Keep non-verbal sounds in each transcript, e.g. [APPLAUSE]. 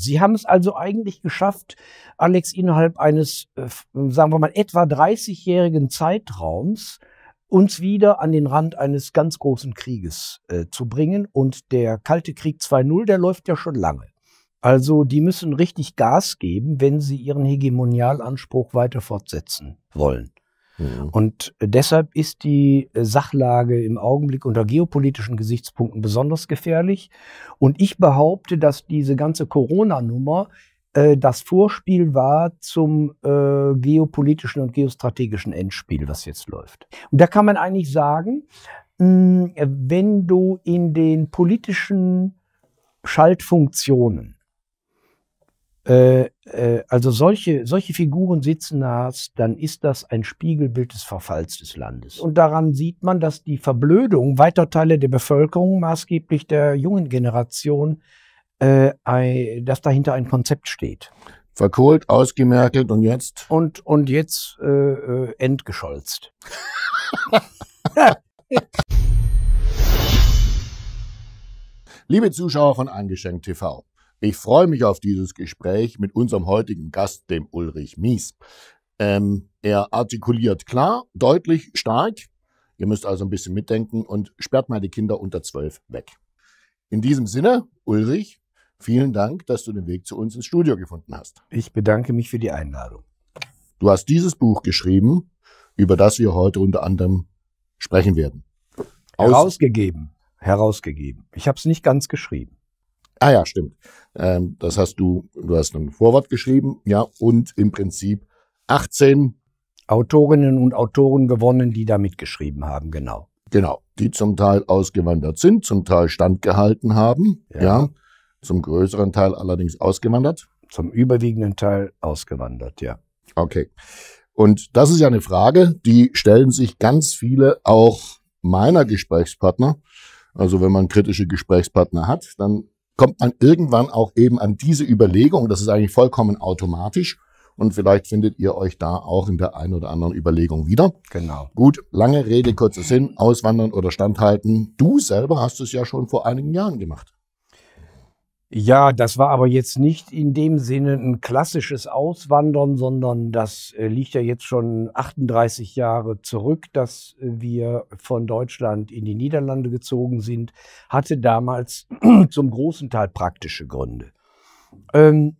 Sie haben es also eigentlich geschafft, Alex, innerhalb eines, äh, sagen wir mal, etwa 30-jährigen Zeitraums uns wieder an den Rand eines ganz großen Krieges äh, zu bringen. Und der Kalte Krieg 2.0, der läuft ja schon lange. Also die müssen richtig Gas geben, wenn sie ihren Hegemonialanspruch weiter fortsetzen wollen. Mhm. Und deshalb ist die äh, Sachlage im Augenblick unter geopolitischen Gesichtspunkten besonders gefährlich. Und ich behaupte, dass diese ganze Corona-Nummer äh, das Vorspiel war zum äh, geopolitischen und geostrategischen Endspiel, was jetzt läuft. Und da kann man eigentlich sagen, mh, hm, wenn du in den politischen Schaltfunktionen äh, äh, also solche, solche Figuren sitzen hast, dann ist das ein Spiegelbild des Verfalls des Landes. Und daran sieht man, dass die Verblödung weiter Teile der Bevölkerung, maßgeblich der jungen Generation, äh, dass dahinter ein Konzept steht. Verkohlt, ausgemerkelt und jetzt? Und, und jetzt äh, äh entgescholzt. [LAUGHS] Liebe Zuschauer von Eingeschenkt TV, ich freue mich auf dieses Gespräch mit unserem heutigen Gast, dem Ulrich Mies. Ähm, er artikuliert klar, deutlich, stark. Ihr müsst also ein bisschen mitdenken und sperrt mal die Kinder unter zwölf weg. In diesem Sinne, Ulrich, vielen Dank, dass du den Weg zu uns ins Studio gefunden hast. Ich bedanke mich für die Einladung. Du hast dieses Buch geschrieben, über das wir heute unter anderem sprechen werden. Aus herausgegeben, herausgegeben. Ich habe es nicht ganz geschrieben. Ah ja, stimmt. Ähm, das hast du, du hast ein Vorwort geschrieben, ja, und im Prinzip 18 Autorinnen und Autoren gewonnen, die da mitgeschrieben haben, genau. Genau, die zum Teil ausgewandert sind, zum Teil standgehalten haben, ja, ja zum größeren Teil allerdings ausgewandert. Zum überwiegenden Teil ausgewandert, ja. Okay. Und das ist ja eine Frage, die stellen sich ganz viele auch meiner Gesprächspartner. Also wenn man kritische Gesprächspartner hat, dann kommt man irgendwann auch eben an diese Überlegung, das ist eigentlich vollkommen automatisch. Und vielleicht findet ihr euch da auch in der einen oder anderen Überlegung wieder. Genau. Gut, lange Rede, kurzer Sinn, auswandern oder standhalten. Du selber hast es ja schon vor einigen Jahren gemacht. Ja, das war aber jetzt nicht in dem Sinne ein klassisches Auswandern, sondern das äh, liegt ja jetzt schon 38 Jahre zurück, dass äh, wir von Deutschland in die Niederlande gezogen sind, hatte damals [CLEARS THROAT] zum großen Teil praktische Gründe. Ähm,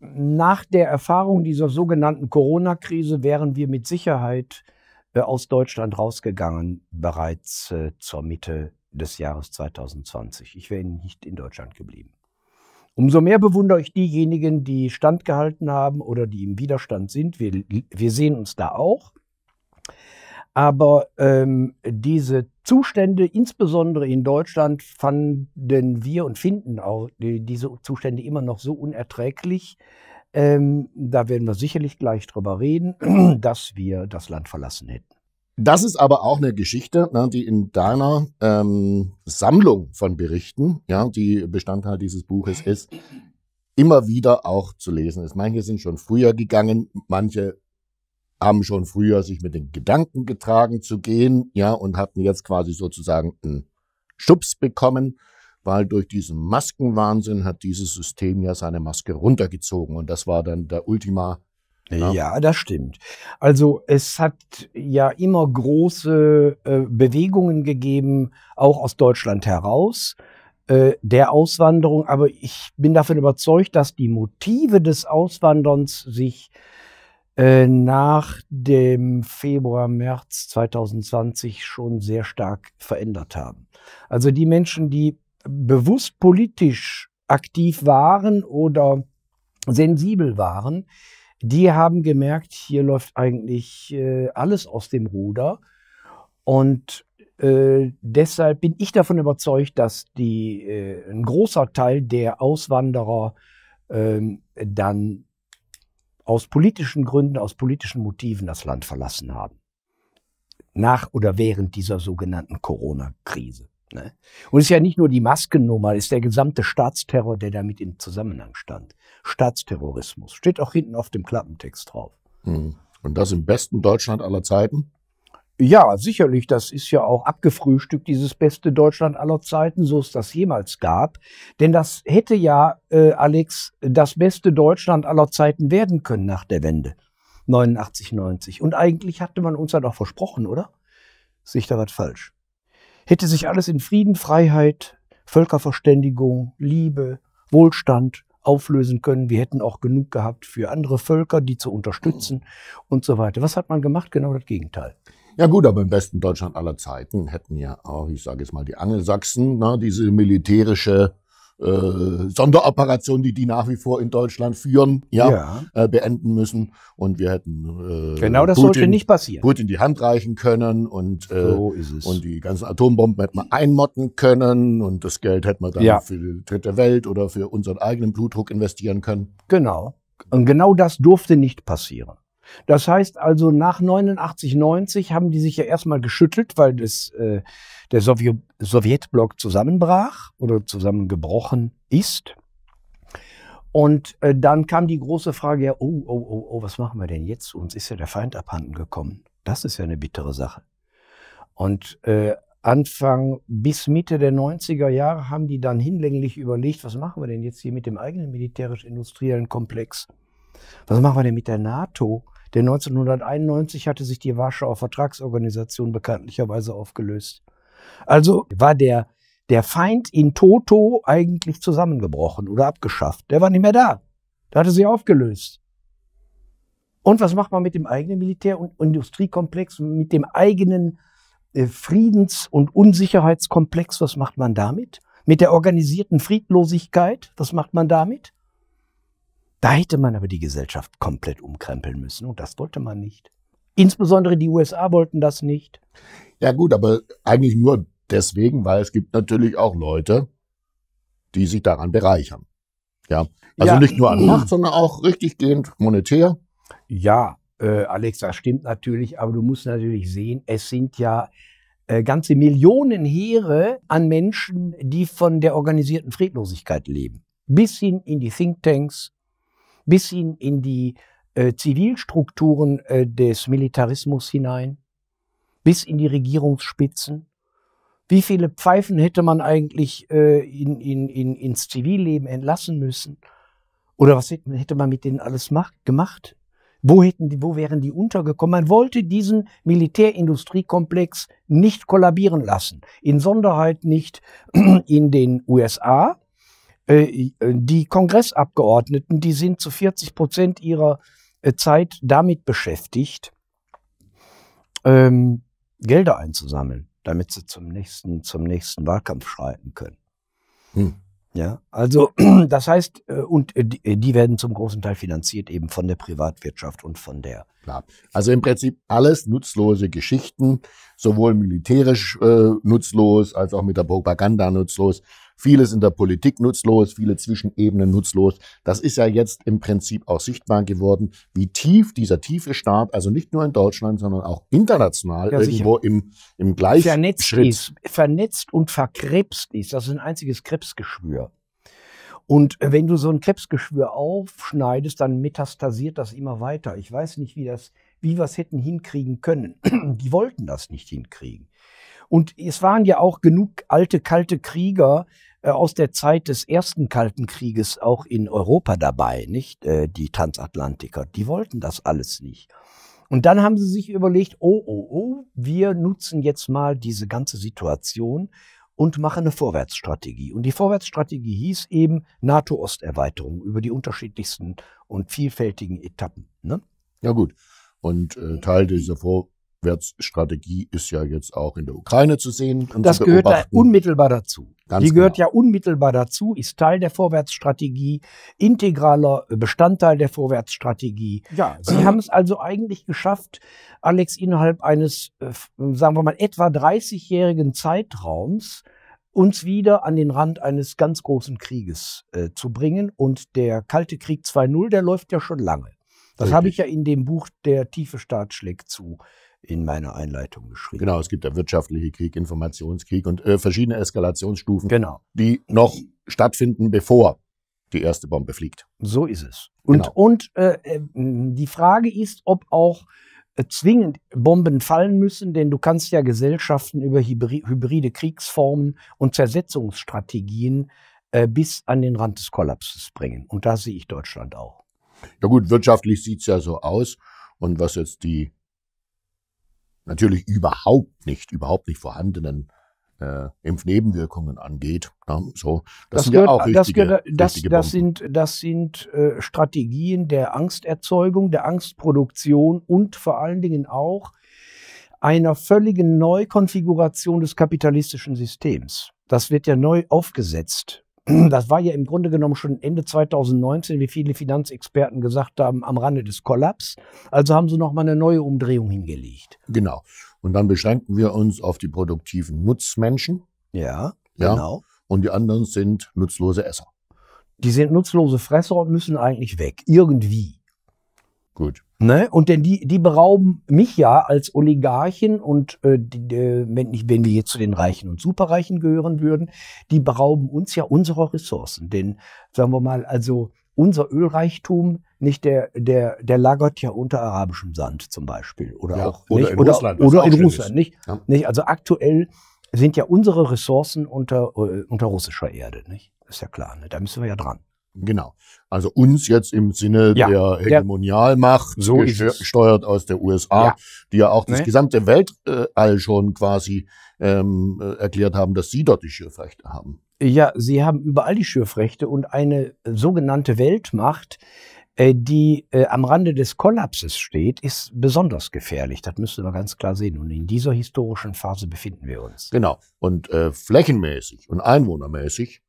nach der Erfahrung dieser sogenannten Corona-Krise wären wir mit Sicherheit äh, aus Deutschland rausgegangen, bereits zur Mitte des Jahres 2020. Ich wäre nicht in Deutschland geblieben. Umso mehr bewundere ich diejenigen, die standgehalten haben oder die im Widerstand sind. Wir, wir sehen uns da auch. Aber ähm, diese Zustände, insbesondere in Deutschland, fanden wir und finden auch die, diese Zustände immer noch so unerträglich. Ähm, da werden wir sicherlich gleich drüber reden, [CLEARS THROAT] dass wir das Land verlassen hätten. Das ist aber auch eine Geschichte, ne, die in deiner ähm, Sammlung von Berichten, ja, die Bestandteil dieses Buches mhm. ist, immer wieder auch zu lesen ist. Manche sind schon früher gegangen, manche haben schon früher sich mit den Gedanken getragen zu gehen, ja, und hatten jetzt quasi sozusagen einen Schubs bekommen, weil durch diesen Maskenwahnsinn hat dieses System ja seine Maske runtergezogen und das war dann der Ultima Genau. Ja. das stimmt. Also es hat ja immer große äh, Bewegungen gegeben, auch aus Deutschland heraus, äh, der Auswanderung. Aber ich bin davon überzeugt, dass die Motive des Auswanderns sich äh, nach dem Februar, März 2020 schon sehr stark verändert haben. Also die Menschen, die bewusst politisch aktiv waren oder sensibel waren, die haben gemerkt, hier läuft eigentlich äh, alles aus dem Ruder. Und äh, deshalb bin ich davon überzeugt, dass die, äh, ein großer Teil der Auswanderer ähm, dann aus politischen Gründen, aus politischen Motiven das Land verlassen haben. Nach oder während dieser sogenannten Corona-Krise. Ne? Und es ist ja nicht nur die Maskennummer, es ist der gesamte Staatsterror, der damit im Zusammenhang stand. Staatsterrorismus. Steht auch hinten auf dem Klappentext drauf. Hm. Und das im besten Deutschland aller Zeiten? Ja, sicherlich. Das ist ja auch abgefrühstückt, dieses beste Deutschland aller Zeiten, so es das jemals gab. Denn das hätte ja, äh, Alex, das beste Deutschland aller Zeiten werden können nach der Wende. 89, 90. Und eigentlich hatte man uns ja doch versprochen, oder? Sich da was falsch. Hätte sich alles in Frieden, Freiheit, Völkerverständigung, Liebe, Wohlstand auflösen können. Wir hätten auch genug gehabt für andere Völker, die zu unterstützen und so weiter. Was hat man gemacht? Genau das Gegenteil. Ja gut, aber im besten Deutschland aller Zeiten hätten ja auch, ich sage jetzt mal, die Angelsachsen, na, diese militärische äh, Sonderoperation, die die nach wie vor in Deutschland führen, ja, ja. Äh, beenden müssen. Und wir hätten äh, genau das Putin, sollte nicht passieren. Putin die Hand reichen können und äh, so und die ganzen Atombomben hätten wir einmotten können und das Geld hätten wir dann ja. für die dritte Welt oder für unseren eigenen Blutdruck investieren können. Genau. Und genau das durfte nicht passieren. Das heißt also, nach 89, 90 haben die sich ja erstmal geschüttelt, weil das äh, der Sowjet Sowjetblock zusammenbrach oder zusammengebrochen ist. Und äh, dann kam die große Frage, ja, oh, oh, oh, oh, was machen wir denn jetzt? Uns ist ja der Feind abhanden gekommen. Das ist ja eine bittere Sache. Und äh, Anfang bis Mitte der 90er Jahre haben die dann hinlänglich überlegt, was machen wir denn jetzt hier mit dem eigenen militärisch-industriellen Komplex? Was machen wir denn mit der NATO? Denn 1991 hatte sich die Warschauer Vertragsorganisation bekanntlicherweise aufgelöst. Also war der, der Feind in Toto eigentlich zusammengebrochen oder abgeschafft. Der war nicht mehr da. Da hatte sie aufgelöst. Und was macht man mit dem eigenen Militär- und Industriekomplex, mit dem eigenen äh, Friedens- und Unsicherheitskomplex? Was macht man damit? Mit der organisierten Friedlosigkeit? Was macht man damit? Da hätte man aber die Gesellschaft komplett umkrempeln müssen und das wollte man nicht. Insbesondere die USA wollten das nicht. Ja gut, aber eigentlich nur deswegen, weil es gibt natürlich auch Leute, die sich daran bereichern. Ja, also ja. nicht nur an Macht, sondern auch richtig gehend monetär. Ja, äh, Alex, das stimmt natürlich, aber du musst natürlich sehen, es sind ja äh, ganze Millionen Heere an Menschen, die von der organisierten Friedlosigkeit leben. Bis hin in die Thinktanks, bis hin in die äh, Zivilstrukturen äh, des Militarismus hinein, bis in die Regierungsspitzen. Wie viele Pfeifen hätte man eigentlich äh, in, in, in, ins Zivilleben entlassen müssen? Oder was hätte, man mit denen alles macht, gemacht? Wo, hätten die, wo wären die untergekommen? Man wollte diesen Militärindustriekomplex nicht kollabieren lassen. Insonderheit nicht [CLEARS THROAT] in den USA. Die Kongressabgeordneten, die sind zu 40 Prozent ihrer äh, Zeit damit beschäftigt, ähm, Gelder einzusammeln, damit sie zum nächsten, zum nächsten Wahlkampf schreiten können. Hm. Ja, also [CLEARS THROAT] das heißt, äh, und äh, die werden zum großen Teil finanziert eben von der Privatwirtschaft und von der. Klar. Also im Prinzip alles nutzlose Geschichten, sowohl militärisch äh, nutzlos als auch mit der Propaganda nutzlos. Vieles in der Politik nutzlos, viele Zwischenebenen nutzlos. Das ist ja jetzt im Prinzip auch sichtbar geworden, wie tief dieser tiefe Staat, also nicht nur in Deutschland, sondern auch international ja, irgendwo im, im Gleichschritt. Vernetzt Schritt. ist, vernetzt und verkrebst ist. Das ist ein einziges Krebsgeschwür. Und wenn du so ein Krebsgeschwür aufschneidest, dann metastasiert das immer weiter. Ich weiß nicht, wie das, wie wir es hätten hinkriegen können. [CLEARS THROAT] Die wollten das nicht hinkriegen. Und es waren ja auch genug alte, kalte Krieger, äh, aus der Zeit des ersten Kalten Krieges auch in Europa dabei, nicht? Äh, die Transatlantiker, die wollten das alles nicht. Und dann haben sie sich überlegt, oh, oh, oh, wir nutzen jetzt mal diese ganze Situation und machen eine Vorwärtsstrategie. Und die Vorwärtsstrategie hieß eben NATO-Osterweiterung über die unterschiedlichsten und vielfältigen Etappen. Ne? Ja gut. Und äh, Teil dieser Vor Abwärtsstrategie ist ja jetzt auch in der Ukraine zu sehen. Und das zu gehört da unmittelbar dazu. Ganz Die gehört genau. ja unmittelbar dazu, ist Teil der Vorwärtsstrategie, integraler Bestandteil der Vorwärtsstrategie. Ja, Sie haben es also eigentlich geschafft, Alex, innerhalb eines, äh, sagen wir mal, etwa 30-jährigen Zeitraums uns wieder an den Rand eines ganz großen Krieges äh, zu bringen. Und der Kalte Krieg 2.0, der läuft ja schon lange. Das habe ich ja in dem Buch Der tiefe Staat schlägt zu in meiner Einleitung geschrieben. Genau, es gibt der wirtschaftliche Krieg, Informationskrieg und äh, verschiedene Eskalationsstufen, genau. die noch stattfinden, bevor die erste Bombe fliegt. So ist es. Und, genau. und äh, äh die Frage ist, ob auch äh, zwingend Bomben fallen müssen, denn du kannst ja Gesellschaften über hybride Kriegsformen und Zersetzungsstrategien äh, bis an den Rand des Kollapses bringen. Und da sehe ich Deutschland auch. Ja gut, wirtschaftlich sieht es ja so aus. Und was jetzt die natürlich überhaupt nicht, überhaupt nicht vorhandenen äh, Impfnebenwirkungen angeht. Ja, ne, so, das, das sind gehört, ja auch richtige, das, gehört, das, richtige das sind, das sind äh, Strategien der Angsterzeugung, der Angstproduktion und vor allen Dingen auch einer völligen Neukonfiguration des kapitalistischen Systems. Das wird ja neu aufgesetzt. Das war ja im Grunde genommen schon Ende 2019, wie viele Finanzexperten gesagt haben, am Rande des Kollaps. Also haben sie nochmal eine neue Umdrehung hingelegt. Genau. Und dann beschränken wir uns auf die produktiven Nutzmenschen. Ja, ja. genau. Und die anderen sind nutzlose Esser. Die sind nutzlose Fresser und müssen eigentlich weg. Irgendwie. Gut. Ne? Und denn die, die berauben mich ja als Oligarchen und äh, die, wenn, ich, wenn wir jetzt zu den Reichen und Superreichen gehören würden, die berauben uns ja unserer Ressourcen. Denn, sagen wir mal, also unser Ölreichtum, nicht der, der, der lagert ja unter arabischem Sand zum Beispiel. Oder ja, auch oder nicht, in oder, Russland. Oder in Russland, nicht, ja. nicht? Also aktuell sind ja unsere Ressourcen unter, äh, unter russischer Erde, nicht? Ist ja klar, ne? da müssen wir ja dran. Genau. Also uns jetzt im Sinne ja, der Hegemonialmacht, der, so gesteuert aus der USA, ja. die ja auch das nee. gesamte Weltall schon quasi ähm, äh, erklärt haben, dass sie dort die Schürfrechte haben. Ja, sie haben überall die Schürfrechte und eine sogenannte Weltmacht, äh, die äh, am Rande des Kollapses steht, ist besonders gefährlich. Das müssen wir ganz klar sehen. Und in dieser historischen Phase befinden wir uns. Genau. Und äh, flächenmäßig und einwohnermäßig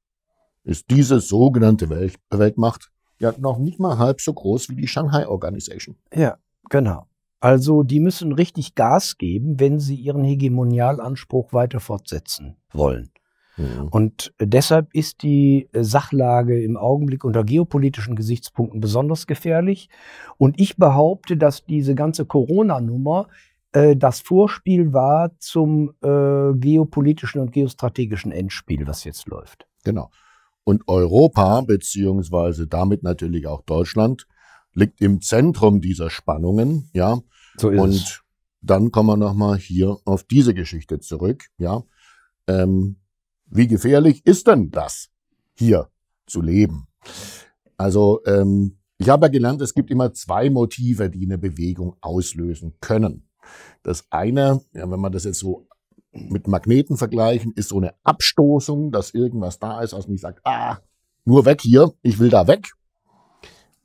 ist diese sogenannte Welt Weltmacht ja noch nicht mal halb so groß wie die Shanghai Organization. Ja, genau. Also die müssen richtig Gas geben, wenn sie ihren Hegemonialanspruch weiter fortsetzen wollen. Mhm. Und deshalb ist die äh, Sachlage im Augenblick unter geopolitischen Gesichtspunkten besonders gefährlich. Und ich behaupte, dass diese ganze Corona-Nummer äh, das Vorspiel war zum äh, geopolitischen und geostrategischen Endspiel, was jetzt läuft. Genau. Und Europa, beziehungsweise damit natürlich auch Deutschland, liegt im Zentrum dieser Spannungen, ja. So ist Und es. dann kommen wir nochmal hier auf diese Geschichte zurück, ja. Ähm, wie gefährlich ist denn das, hier zu leben? Also, ähm, ich habe ja gelernt, es gibt immer zwei Motive, die eine Bewegung auslösen können. Das eine, ja, wenn man das jetzt so mit Magneten vergleichen, ist so eine Abstoßung, dass irgendwas da ist, was mich sagt, ah, nur weg hier, ich will da weg.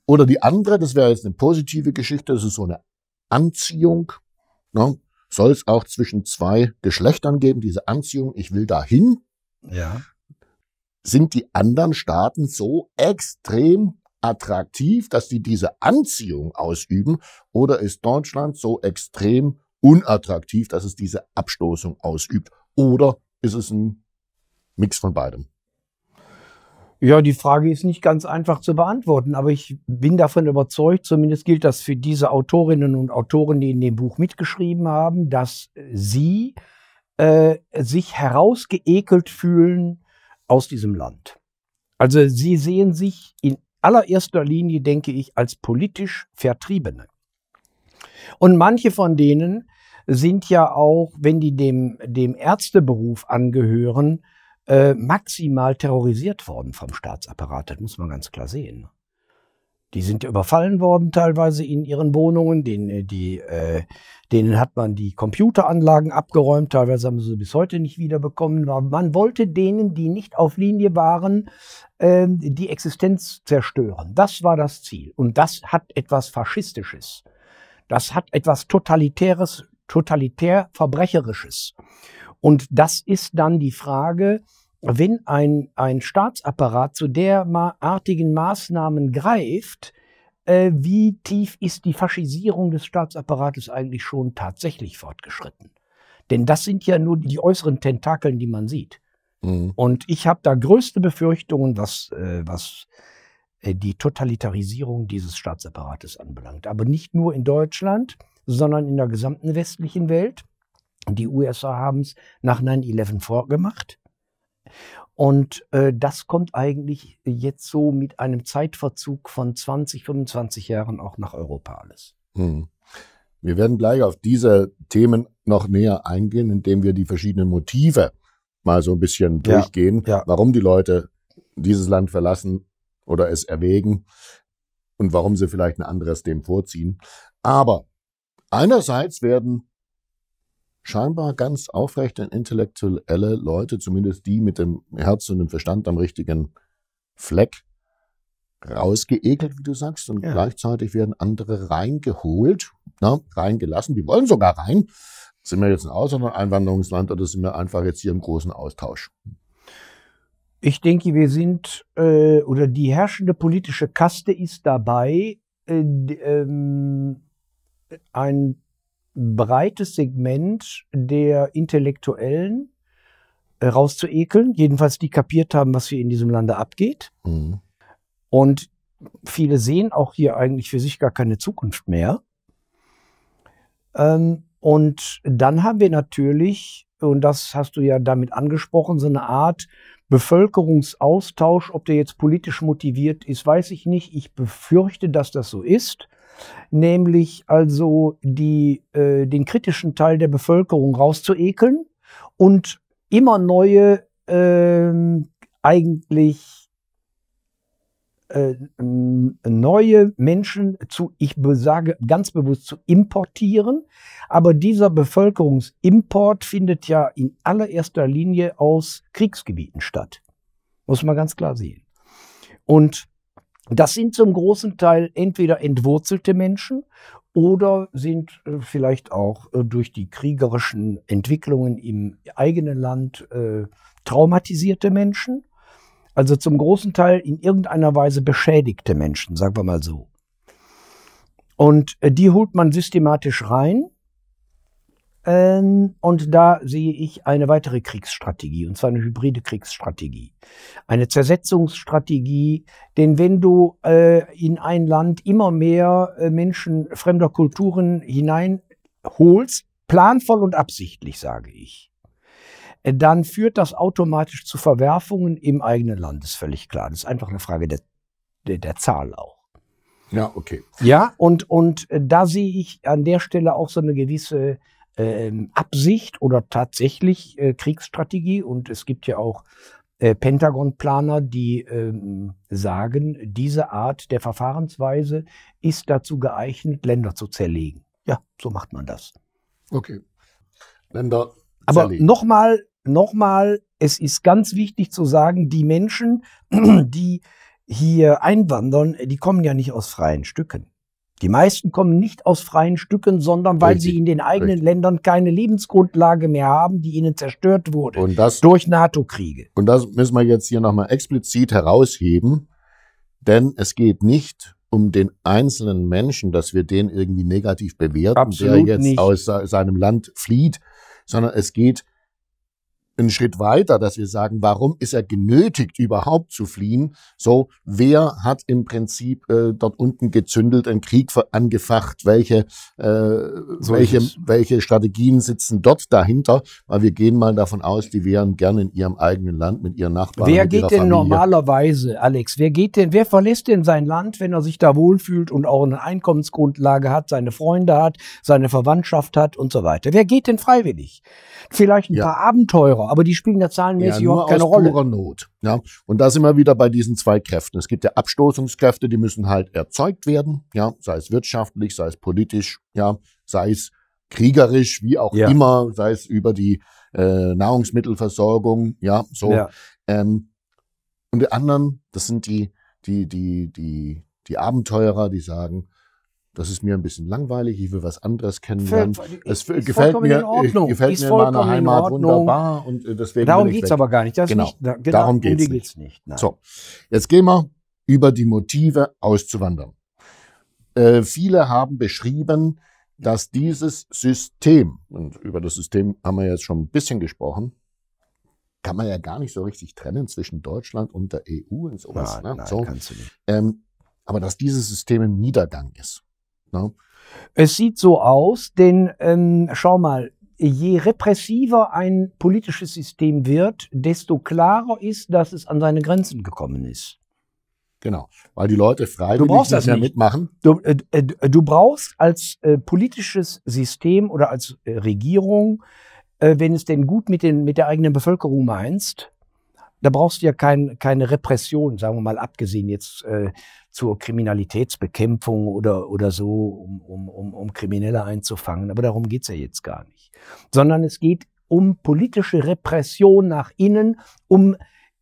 Oder die andere, das wäre jetzt eine positive Geschichte, das ist so eine Anziehung. Ne? Soll es auch zwischen zwei Geschlechtern geben, diese Anziehung, ich will dahin. Ja. Sind die anderen Staaten so extrem attraktiv, dass sie diese Anziehung ausüben? Oder ist Deutschland so extrem unattraktiv, dass es diese Abstoßung ausübt? Oder ist es ein Mix von beidem? Ja, die Frage ist nicht ganz einfach zu beantworten, aber ich bin davon überzeugt, zumindest gilt das für diese Autorinnen und Autoren, die in dem Buch mitgeschrieben haben, dass sie äh, sich herausgeekelt fühlen aus diesem Land. Also sie sehen sich in allererster Linie, denke ich, als politisch Vertriebene. Und manche von denen sind ja auch, wenn die dem, dem Ärzteberuf angehören, äh, maximal terrorisiert worden vom Staatsapparat. Das muss man ganz klar sehen. Die sind ja überfallen worden teilweise in ihren Wohnungen, denen, äh, die, äh, denen hat man die Computeranlagen abgeräumt, teilweise haben sie sie bis heute nicht wiederbekommen. Man wollte denen, die nicht auf Linie waren, äh, die Existenz zerstören. Das war das Ziel und das hat etwas Faschistisches. Das hat etwas Totalitäres, totalitär Verbrecherisches. Und das ist dann die Frage, wenn ein, ein Staatsapparat zu derartigen Maßnahmen greift, äh, wie tief ist die Faschisierung des Staatsapparates eigentlich schon tatsächlich fortgeschritten? Denn das sind ja nur die äußeren Tentakeln, die man sieht. Mhm. Und ich habe da größte Befürchtungen, was, äh, was äh, die Totalitarisierung dieses Staatsapparates anbelangt. Aber nicht nur in Deutschland, sondern in der gesamten westlichen Welt. Die USA haben es nach 9-11 vorgemacht. Und äh, das kommt eigentlich jetzt so mit einem Zeitverzug von 20, 25 Jahren auch nach Europa alles. Hm. Wir werden gleich auf diese Themen noch näher eingehen, indem wir die verschiedenen Motive mal so ein bisschen durchgehen, ja, ja. warum die Leute dieses Land verlassen, oder es erwägen und warum sie vielleicht ein anderes dem vorziehen. Aber einerseits werden scheinbar ganz aufrechte intellektuelle Leute, zumindest die mit dem Herz und dem Verstand am richtigen Fleck, rausgeekelt, wie du sagst, und ja. gleichzeitig werden andere reingeholt, na, reingelassen. Die wollen sogar rein. Sind wir jetzt ein Auswanderungsland oder sind wir einfach jetzt hier im großen Austausch? Ich denke, wir sind äh, oder die herrschende politische Kaste ist dabei, äh, ähm, ein breites Segment der Intellektuellen äh, rauszuekeln, jedenfalls die kapiert haben, was hier in diesem Lande abgeht. Mhm. Und viele sehen auch hier eigentlich für sich gar keine Zukunft mehr. Ähm, und dann haben wir natürlich, und das hast du ja damit angesprochen, so eine Art Bevölkerungsaustausch, ob der jetzt politisch motiviert ist, weiß ich nicht. Ich befürchte, dass das so ist. Nämlich also die, äh, den kritischen Teil der Bevölkerung rauszuekeln und immer neue äh, eigentlich äh, neue Menschen zu, ich sage ganz bewusst, zu importieren. Aber dieser Bevölkerungsimport findet ja in allererster Linie aus Kriegsgebieten statt. Muss man ganz klar sehen. Und das sind zum großen Teil entweder entwurzelte Menschen oder sind äh, vielleicht auch äh, durch die kriegerischen Entwicklungen im eigenen Land traumatisierte Menschen also zum großen Teil in irgendeiner Weise beschädigte Menschen, sagen wir mal so. Und äh, die holt man systematisch rein. Ähm, und da sehe ich eine weitere Kriegsstrategie, und zwar eine hybride Kriegsstrategie. Eine Zersetzungsstrategie, denn wenn du äh, in ein Land immer mehr äh, Menschen fremder Kulturen hineinholst, planvoll und absichtlich, sage ich, äh, dann führt das automatisch zu Verwerfungen im eigenen Land, ist völlig klar. Das ist einfach eine Frage der, der, der Zahl auch. Ja, okay. Ja, und, und äh, da sehe ich an der Stelle auch so eine gewisse ähm, Absicht oder tatsächlich äh, Kriegsstrategie. Und es gibt ja auch äh, Pentagon-Planer, die ähm, sagen, diese Art der Verfahrensweise ist dazu geeignet, Länder zu zerlegen. Ja, so macht man das. Okay. Länder. Zerlegen. Aber nochmal nochmal, es ist ganz wichtig zu sagen, die Menschen, [CLEARS THROAT] die hier einwandern, die kommen ja nicht aus freien Stücken. Die meisten kommen nicht aus freien Stücken, sondern weil richtig, sie in den eigenen richtig. Ländern keine Lebensgrundlage mehr haben, die ihnen zerstört wurde und das, durch NATO-Kriege. Und das müssen wir jetzt hier nochmal explizit herausheben, denn es geht nicht um den einzelnen Menschen, dass wir den irgendwie negativ bewerten, Absolut der jetzt nicht. aus seinem Land flieht, sondern es geht um einen Schritt weiter, dass wir sagen, warum ist er genötigt, überhaupt zu fliehen? So, wer hat im Prinzip äh, dort unten gezündelt, einen Krieg angefacht? Welche, äh, welche, welche Strategien sitzen dort dahinter? Weil wir gehen mal davon aus, die wären gerne in ihrem eigenen Land mit ihren Nachbarn. Wer geht denn Familie. normalerweise, Alex? Wer geht denn, wer verlässt denn sein Land, wenn er sich da wohlfühlt und auch eine Einkommensgrundlage hat, seine Freunde hat, seine Verwandtschaft hat und so weiter? Wer geht denn freiwillig? Vielleicht ein ja. paar Abenteurer Genau, aber die spielen ja zahlenmäßig ja, überhaupt keine aus Rolle. Purer Not. Ja. Und da sind wir wieder bei diesen zwei Kräften. Es gibt ja Abstoßungskräfte, die müssen halt erzeugt werden, ja, sei es wirtschaftlich, sei es politisch, ja, sei es kriegerisch, wie auch ja. immer, sei es über die äh, Nahrungsmittelversorgung, ja, so. Ja. Ähm, und die anderen, das sind die, die, die, die, die Abenteurer, die sagen, das ist mir ein bisschen langweilig, ich will was anderes kennenlernen. Völlig, es gefällt mir, äh, gefällt mir meine Heimat wunderbar und äh, deswegen. Darum geht's weg. aber gar nicht. Das genau. Nicht, da, genau, darum geht's um nicht. nicht. So, jetzt gehen wir über die Motive auszuwandern. Äh, viele haben beschrieben, dass dieses System, und über das System haben wir jetzt schon ein bisschen gesprochen, kann man ja gar nicht so richtig trennen zwischen Deutschland und der EU und sowas. Nein, ne? nein, so. kannst du nicht. Ähm, aber dass dieses System im Niedergang ist. Ja. Ne? Es sieht so aus, denn ähm, schau mal, je repressiver ein politisches System wird, desto klarer ist, dass es an seine Grenzen gekommen ist. Genau, weil die Leute freiwillig nicht, nicht mehr mitmachen. Du, äh, äh, du brauchst als äh, politisches System oder als äh, Regierung, äh, wenn es denn gut mit, den, mit der eigenen Bevölkerung meinst, da brauchst du ja kein, keine Repression, sagen wir mal, abgesehen jetzt äh, zur Kriminalitätsbekämpfung oder, oder so, um, um, um, um Kriminelle einzufangen. Aber darum geht es ja jetzt gar nicht. Sondern es geht um politische Repression nach innen, um,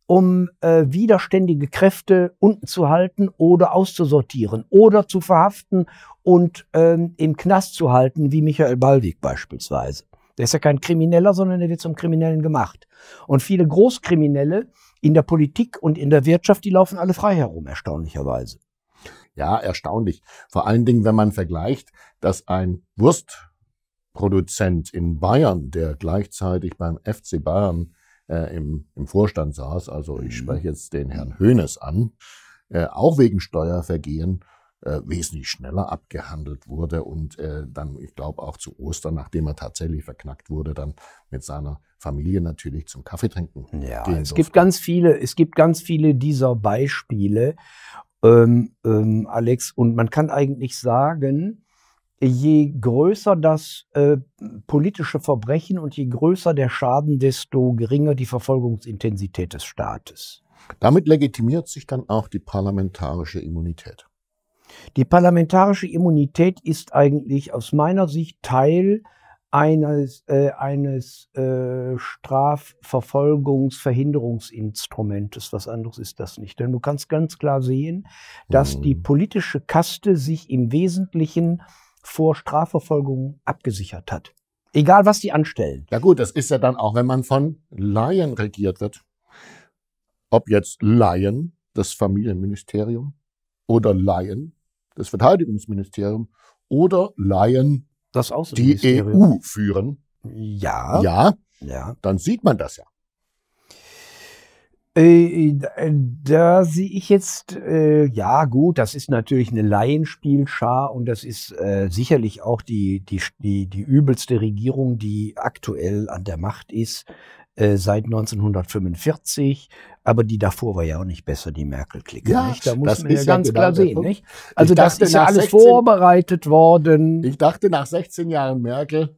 um äh, widerständige Kräfte unten zu halten oder auszusortieren oder zu verhaften und ähm, im Knast zu halten, wie Michael Ballweg beispielsweise. Der ist ja kein Krimineller, sondern der wird zum Kriminellen gemacht. Und viele Großkriminelle in der Politik und in der Wirtschaft, die laufen alle frei herum, erstaunlicherweise. Ja, erstaunlich. Vor allen Dingen, wenn man vergleicht, dass ein Wurstproduzent in Bayern, der gleichzeitig beim FC Bayern äh, im, im Vorstand saß, also ich mhm. spreche jetzt den Herrn Höhnes an, äh, auch wegen Steuervergehen äh, wesentlich schneller abgehandelt wurde und äh, dann, ich glaube, auch zu Ostern, nachdem er tatsächlich verknackt wurde, dann mit seiner Familie natürlich zum Kaffee trinken. Ja, es durfte. gibt ganz viele, es gibt ganz viele dieser Beispiele, ähm, ähm, Alex, und man kann eigentlich sagen, je größer das äh, politische Verbrechen und je größer der Schaden, desto geringer die Verfolgungsintensität des Staates. Damit legitimiert sich dann auch die parlamentarische Immunität. Die parlamentarische Immunität ist eigentlich aus meiner Sicht Teil eines, äh, eines äh, Strafverfolgungsverhinderungsinstrumentes. Was anderes ist das nicht. Denn du kannst ganz klar sehen, dass mhm. die politische Kaste sich im Wesentlichen vor Strafverfolgung abgesichert hat. Egal, was die anstellen. Ja gut, das ist ja dann auch, wenn man von Laien regiert wird. Ob jetzt Laien, das Familienministerium, oder Laien, das Verteidigungsministerium oder Laien, das die EU e führen. Ja. Ja. Ja. Dann sieht man das ja. Äh, äh, da sehe ich jetzt, äh, ja gut, das ist natürlich eine Laienspielschar und das ist äh, sicherlich auch die, die, die, die übelste Regierung, die aktuell an der Macht ist. Äh, seit 1945, aber die davor war ja auch nicht besser, die Merkel-Clique. Ja, nicht? da muss das man ja ganz klar genau sehen. Nicht? Also ich das dachte, ist ja alles 16, vorbereitet worden. Ich dachte nach 16 Jahren Merkel,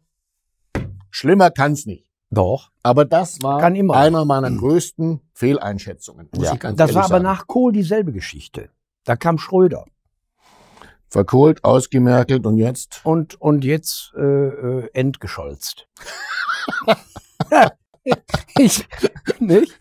schlimmer kann's nicht. Doch. Aber das war einer meiner mhm. größten Fehleinschätzungen. Ja. das war aber sagen. nach Kohl dieselbe Geschichte. Da kam Schröder. Verkohlt, ausgemerkelt und jetzt? Und, und jetzt äh, äh, entgescholzt. [LAUGHS] [LAUGHS] [LAUGHS] ich, nicht?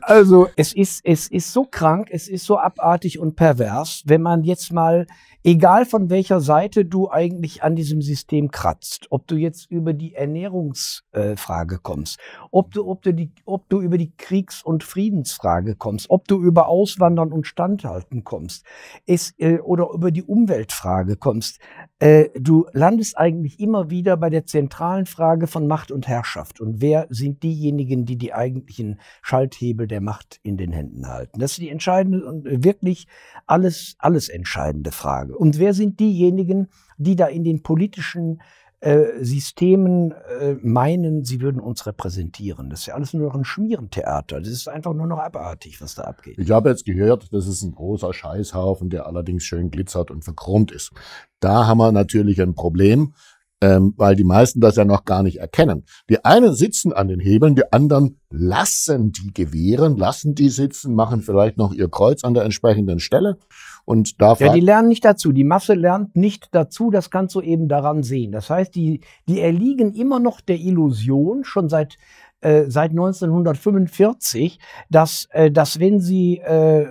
Also, es ist, es ist so krank, es ist so abartig und pervers, wenn man jetzt mal egal von welcher Seite du eigentlich an diesem System kratzt, ob du jetzt über die Ernährungsfrage äh, kommst, ob du, ob, du die, ob du über die Kriegs- und Friedensfrage kommst, ob du über Auswandern und Standhalten kommst es, äh, oder über die Umweltfrage kommst, äh, du landest eigentlich immer wieder bei der zentralen Frage von Macht und Herrschaft und wer sind diejenigen, die die eigentlichen Schalthebel der Macht in den Händen halten. Das ist die entscheidende und wirklich alles, alles entscheidende Frage. Frage. Und wer sind diejenigen, die da in den politischen äh, Systemen äh, meinen, sie würden uns repräsentieren. Das ist ja alles nur noch ein Schmierentheater. Das ist einfach nur noch abartig, was da abgeht. Ich habe jetzt gehört, das ist ein großer Scheißhaufen, der allerdings schön glitzert und verchromt ist. Da haben wir natürlich ein Problem, ähm, weil die meisten das ja noch gar nicht erkennen. Die einen sitzen an den Hebeln, die anderen lassen die gewähren, lassen die sitzen, machen vielleicht noch ihr Kreuz an der entsprechenden Stelle. Und da ja, die lernen nicht dazu. Die Masse lernt nicht dazu. Das kannst du eben daran sehen. Das heißt, die, die erliegen immer noch der Illusion, schon seit äh, seit 1945, dass, äh, dass wenn sie äh,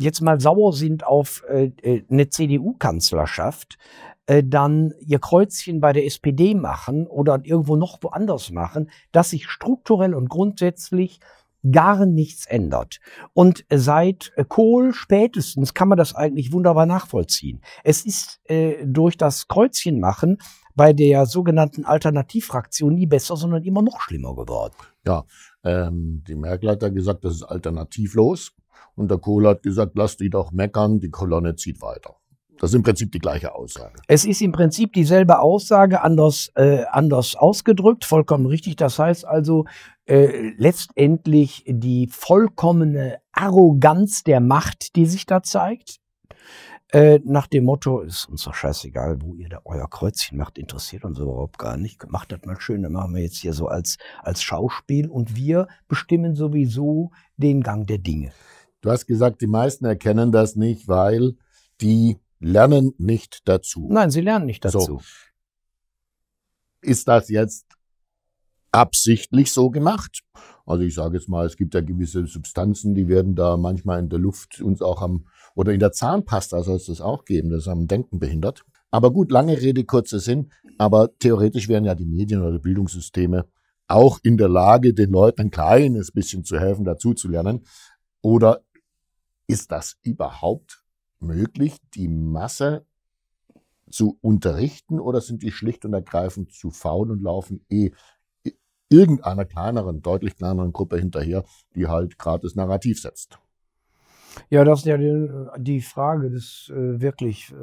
jetzt mal sauer sind auf äh, äh eine CDU-Kanzlerschaft, äh, dann ihr Kreuzchen bei der SPD machen oder irgendwo noch woanders machen, dass sich strukturell und grundsätzlich gar nichts ändert. Und äh, seit äh, Kohl spätestens kann man das eigentlich wunderbar nachvollziehen. Es ist äh, durch das Kreuzchen machen bei der sogenannten Alternativfraktion nie besser, sondern immer noch schlimmer geworden. Ja, ähm, die Merkel hat da gesagt, das ist alternativlos. Und der Kohl hat gesagt, lass die doch meckern, die Kolonne zieht weiter. Das ist im Prinzip die gleiche Aussage. Es ist im Prinzip dieselbe Aussage, anders, äh, anders ausgedrückt, vollkommen richtig. Das heißt also, äh, letztendlich die vollkommene Arroganz der Macht, die sich da zeigt, äh, nach dem Motto, ist uns doch scheißegal, wo ihr da euer Kreuzchen macht, interessiert uns überhaupt gar nicht. Macht das mal schön, dann machen wir jetzt hier so als, als Schauspiel und wir bestimmen sowieso den Gang der Dinge. Du hast gesagt, die meisten erkennen das nicht, weil die lernen nicht dazu. Nein, sie lernen nicht dazu. So. Ist das jetzt absichtlich so gemacht? Also ich sage jetzt mal, es gibt ja gewisse Substanzen, die werden da manchmal in der Luft uns auch am, oder in der Zahnpasta soll es das auch geben, das am Denken behindert. Aber gut, lange Rede, kurzer Sinn. Aber theoretisch wären ja die Medien oder Bildungssysteme auch in der Lage, den Leuten ein kleines bisschen zu helfen, dazuzulernen. Oder ist das überhaupt möglich, die Masse zu unterrichten oder sind die schlicht und ergreifend zu faul und laufen eh irgendeiner kleineren, deutlich kleineren Gruppe hinterher, die halt gerade das Narrativ setzt? Ja, das ist ja die, die Frage das äh, wirklich, äh,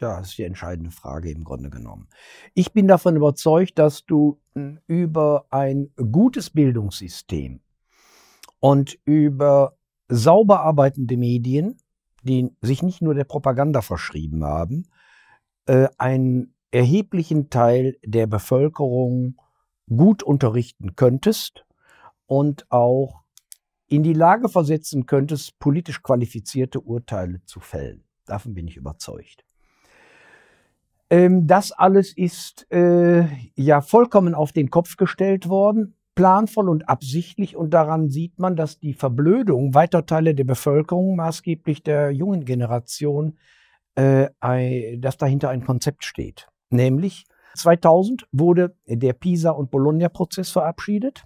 ja, das ist die entscheidende Frage im Grunde genommen. Ich bin davon überzeugt, dass du hm, über ein gutes Bildungssystem und über sauber arbeitende Medien die sich nicht nur der Propaganda verschrieben haben, äh, einen erheblichen Teil der Bevölkerung gut unterrichten könntest und auch in die Lage versetzen könntest, politisch qualifizierte Urteile zu fällen. Davon bin ich überzeugt. Ähm, das alles ist äh, ja vollkommen auf den Kopf gestellt worden planvoll und absichtlich und daran sieht man, dass die Verblödung weiter Teile der Bevölkerung, maßgeblich der jungen Generation, äh, dass dahinter ein Konzept steht. Nämlich 2000 wurde der Pisa- und Bologna-Prozess verabschiedet.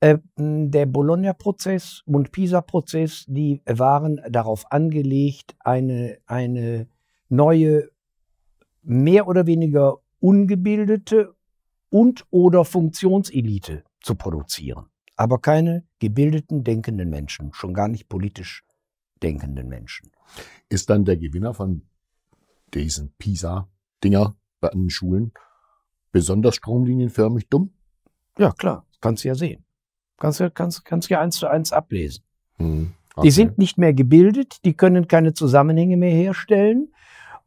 Äh, der Bologna-Prozess und Pisa-Prozess, die waren darauf angelegt, eine, eine neue, mehr oder weniger ungebildete und oder Funktionselite zu produzieren, aber keine gebildeten, denkenden Menschen, schon gar nicht politisch denkenden Menschen. Ist dann der Gewinner von diesen PISA-Dinger bei den Schulen besonders stromlinienförmig dumm? Ja, klar, kannst du ja sehen. Kannst du kannst, kannst ja eins zu eins ablesen. Hm, okay. Die sind nicht mehr gebildet, die können keine Zusammenhänge mehr herstellen,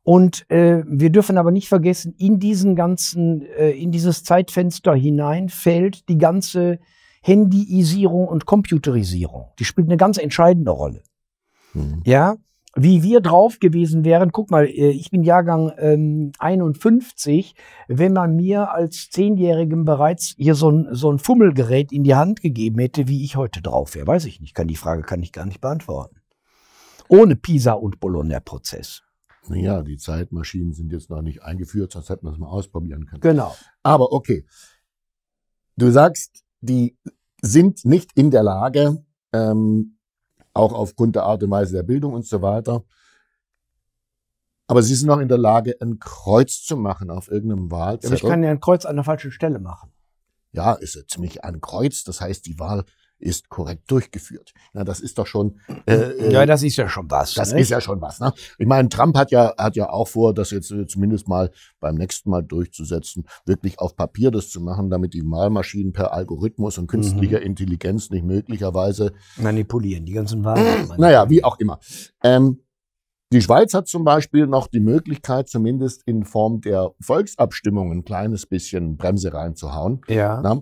und äh, wir dürfen aber nicht vergessen, in diesen ganzen, äh, in dieses Zeitfenster hinein fällt die ganze Handyisierung und Computerisierung. Die spielt eine ganz entscheidende Rolle. Mhm. Ja, wie wir drauf gewesen wären, guck mal, äh, ich bin Jahrgang ähm, 51, wenn man mir als Zehnjährigen bereits hier so ein, so ein Fummelgerät in die Hand gegeben hätte, wie ich heute drauf wäre, weiß ich nicht, kann die Frage kann ich gar nicht beantworten. Ohne Pisa und Bologna-Prozess naja, die Zeitmaschinen sind jetzt noch nicht eingeführt, sonst hätten wir es mal ausprobieren können. Genau. Aber okay. Du sagst, die sind nicht in der Lage, ähm, auch aufgrund der Art und Weise der Bildung und so weiter, aber sie sind noch in der Lage, ein Kreuz zu machen auf irgendeinem Wahlzettel. Aber ich kann ja ein Kreuz an der falschen Stelle machen. Ja, ist ja ziemlich ein Kreuz. Das heißt, die Wahl ist korrekt durchgeführt. Na, das ist doch schon. Äh, äh, ja, das ist ja schon was. Das ne? ist ja schon was. Ne? Ich meine, Trump hat ja, hat ja auch vor, das jetzt äh, zumindest mal beim nächsten Mal durchzusetzen, wirklich auf Papier das zu machen, damit die Wahlmaschinen per Algorithmus und künstlicher mhm. Intelligenz nicht möglicherweise manipulieren, die ganzen Wahlen. [CLEARS THROAT] naja, wie auch immer. Ähm, die Schweiz hat zum Beispiel noch die Möglichkeit, zumindest in Form der Volksabstimmung ein kleines bisschen Bremse reinzuhauen. Ja.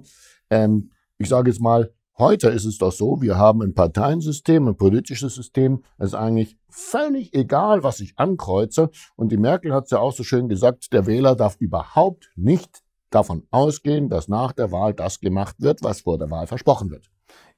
ähm, ich sage jetzt mal, Heute ist es doch so, wir haben ein Parteiensystem, ein politisches System. Es ist eigentlich völlig egal, was ich ankreuze. Und die Merkel hat es ja auch so schön gesagt, der Wähler darf überhaupt nicht davon ausgehen, dass nach der Wahl das gemacht wird, was vor der Wahl versprochen wird.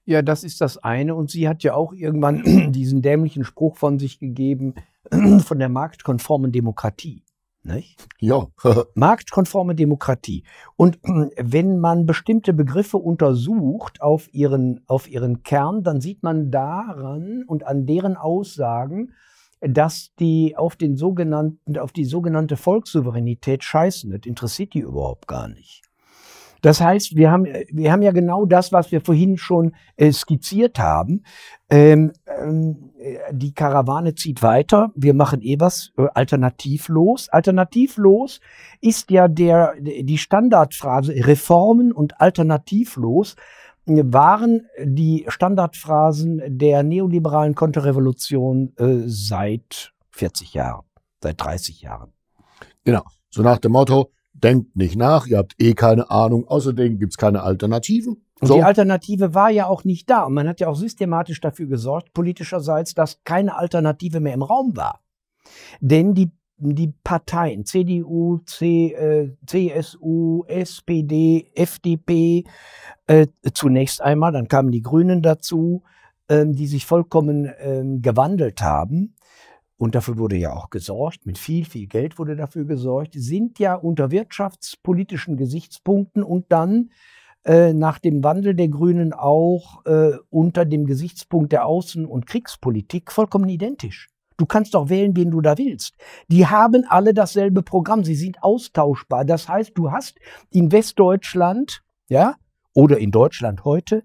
Ja, das ist das eine. Und sie hat ja auch irgendwann [CLEARS THROAT] diesen dämlichen Spruch von sich gegeben, [CLEARS THROAT] von der marktkonformen Demokratie. Nicht? Ja. [LAUGHS] Marktkonforme Demokratie. Und hm, wenn man bestimmte Begriffe untersucht auf ihren, auf ihren Kern, dann sieht man daran und an deren Aussagen, dass die auf, den sogenannten, auf die sogenannte Volkssouveränität scheißen. Das interessiert die überhaupt gar nicht. Das heißt, wir haben, wir haben ja genau das, was wir vorhin schon äh, skizziert haben. Ähm, ähm, die Karawane zieht weiter. Wir machen eh was äh, alternativlos. Alternativlos ist ja der, die Standardphrase Reformen und alternativlos waren die Standardphrasen der neoliberalen Konterrevolution äh, seit 40 Jahren, seit 30 Jahren. Genau. So nach dem Motto, denkt nicht nach, ihr habt eh keine Ahnung, außerdem gibt's keine Alternativen. Und so. die Alternative war ja auch nicht da. Und man hat ja auch systematisch dafür gesorgt, politischerseits, dass keine Alternative mehr im Raum war. Denn die, die Parteien, CDU, C, äh, CSU, SPD, FDP, äh, zunächst einmal, dann kamen die Grünen dazu, äh, die sich vollkommen ähm, gewandelt haben und dafür wurde ja auch gesorgt, mit viel, viel Geld wurde dafür gesorgt, sind ja unter wirtschaftspolitischen Gesichtspunkten und dann äh, nach dem Wandel der Grünen auch äh, unter dem Gesichtspunkt der Außen- und Kriegspolitik vollkommen identisch. Du kannst doch wählen, wen du da willst. Die haben alle dasselbe Programm. Sie sind austauschbar. Das heißt, du hast in Westdeutschland, ja, oder in Deutschland heute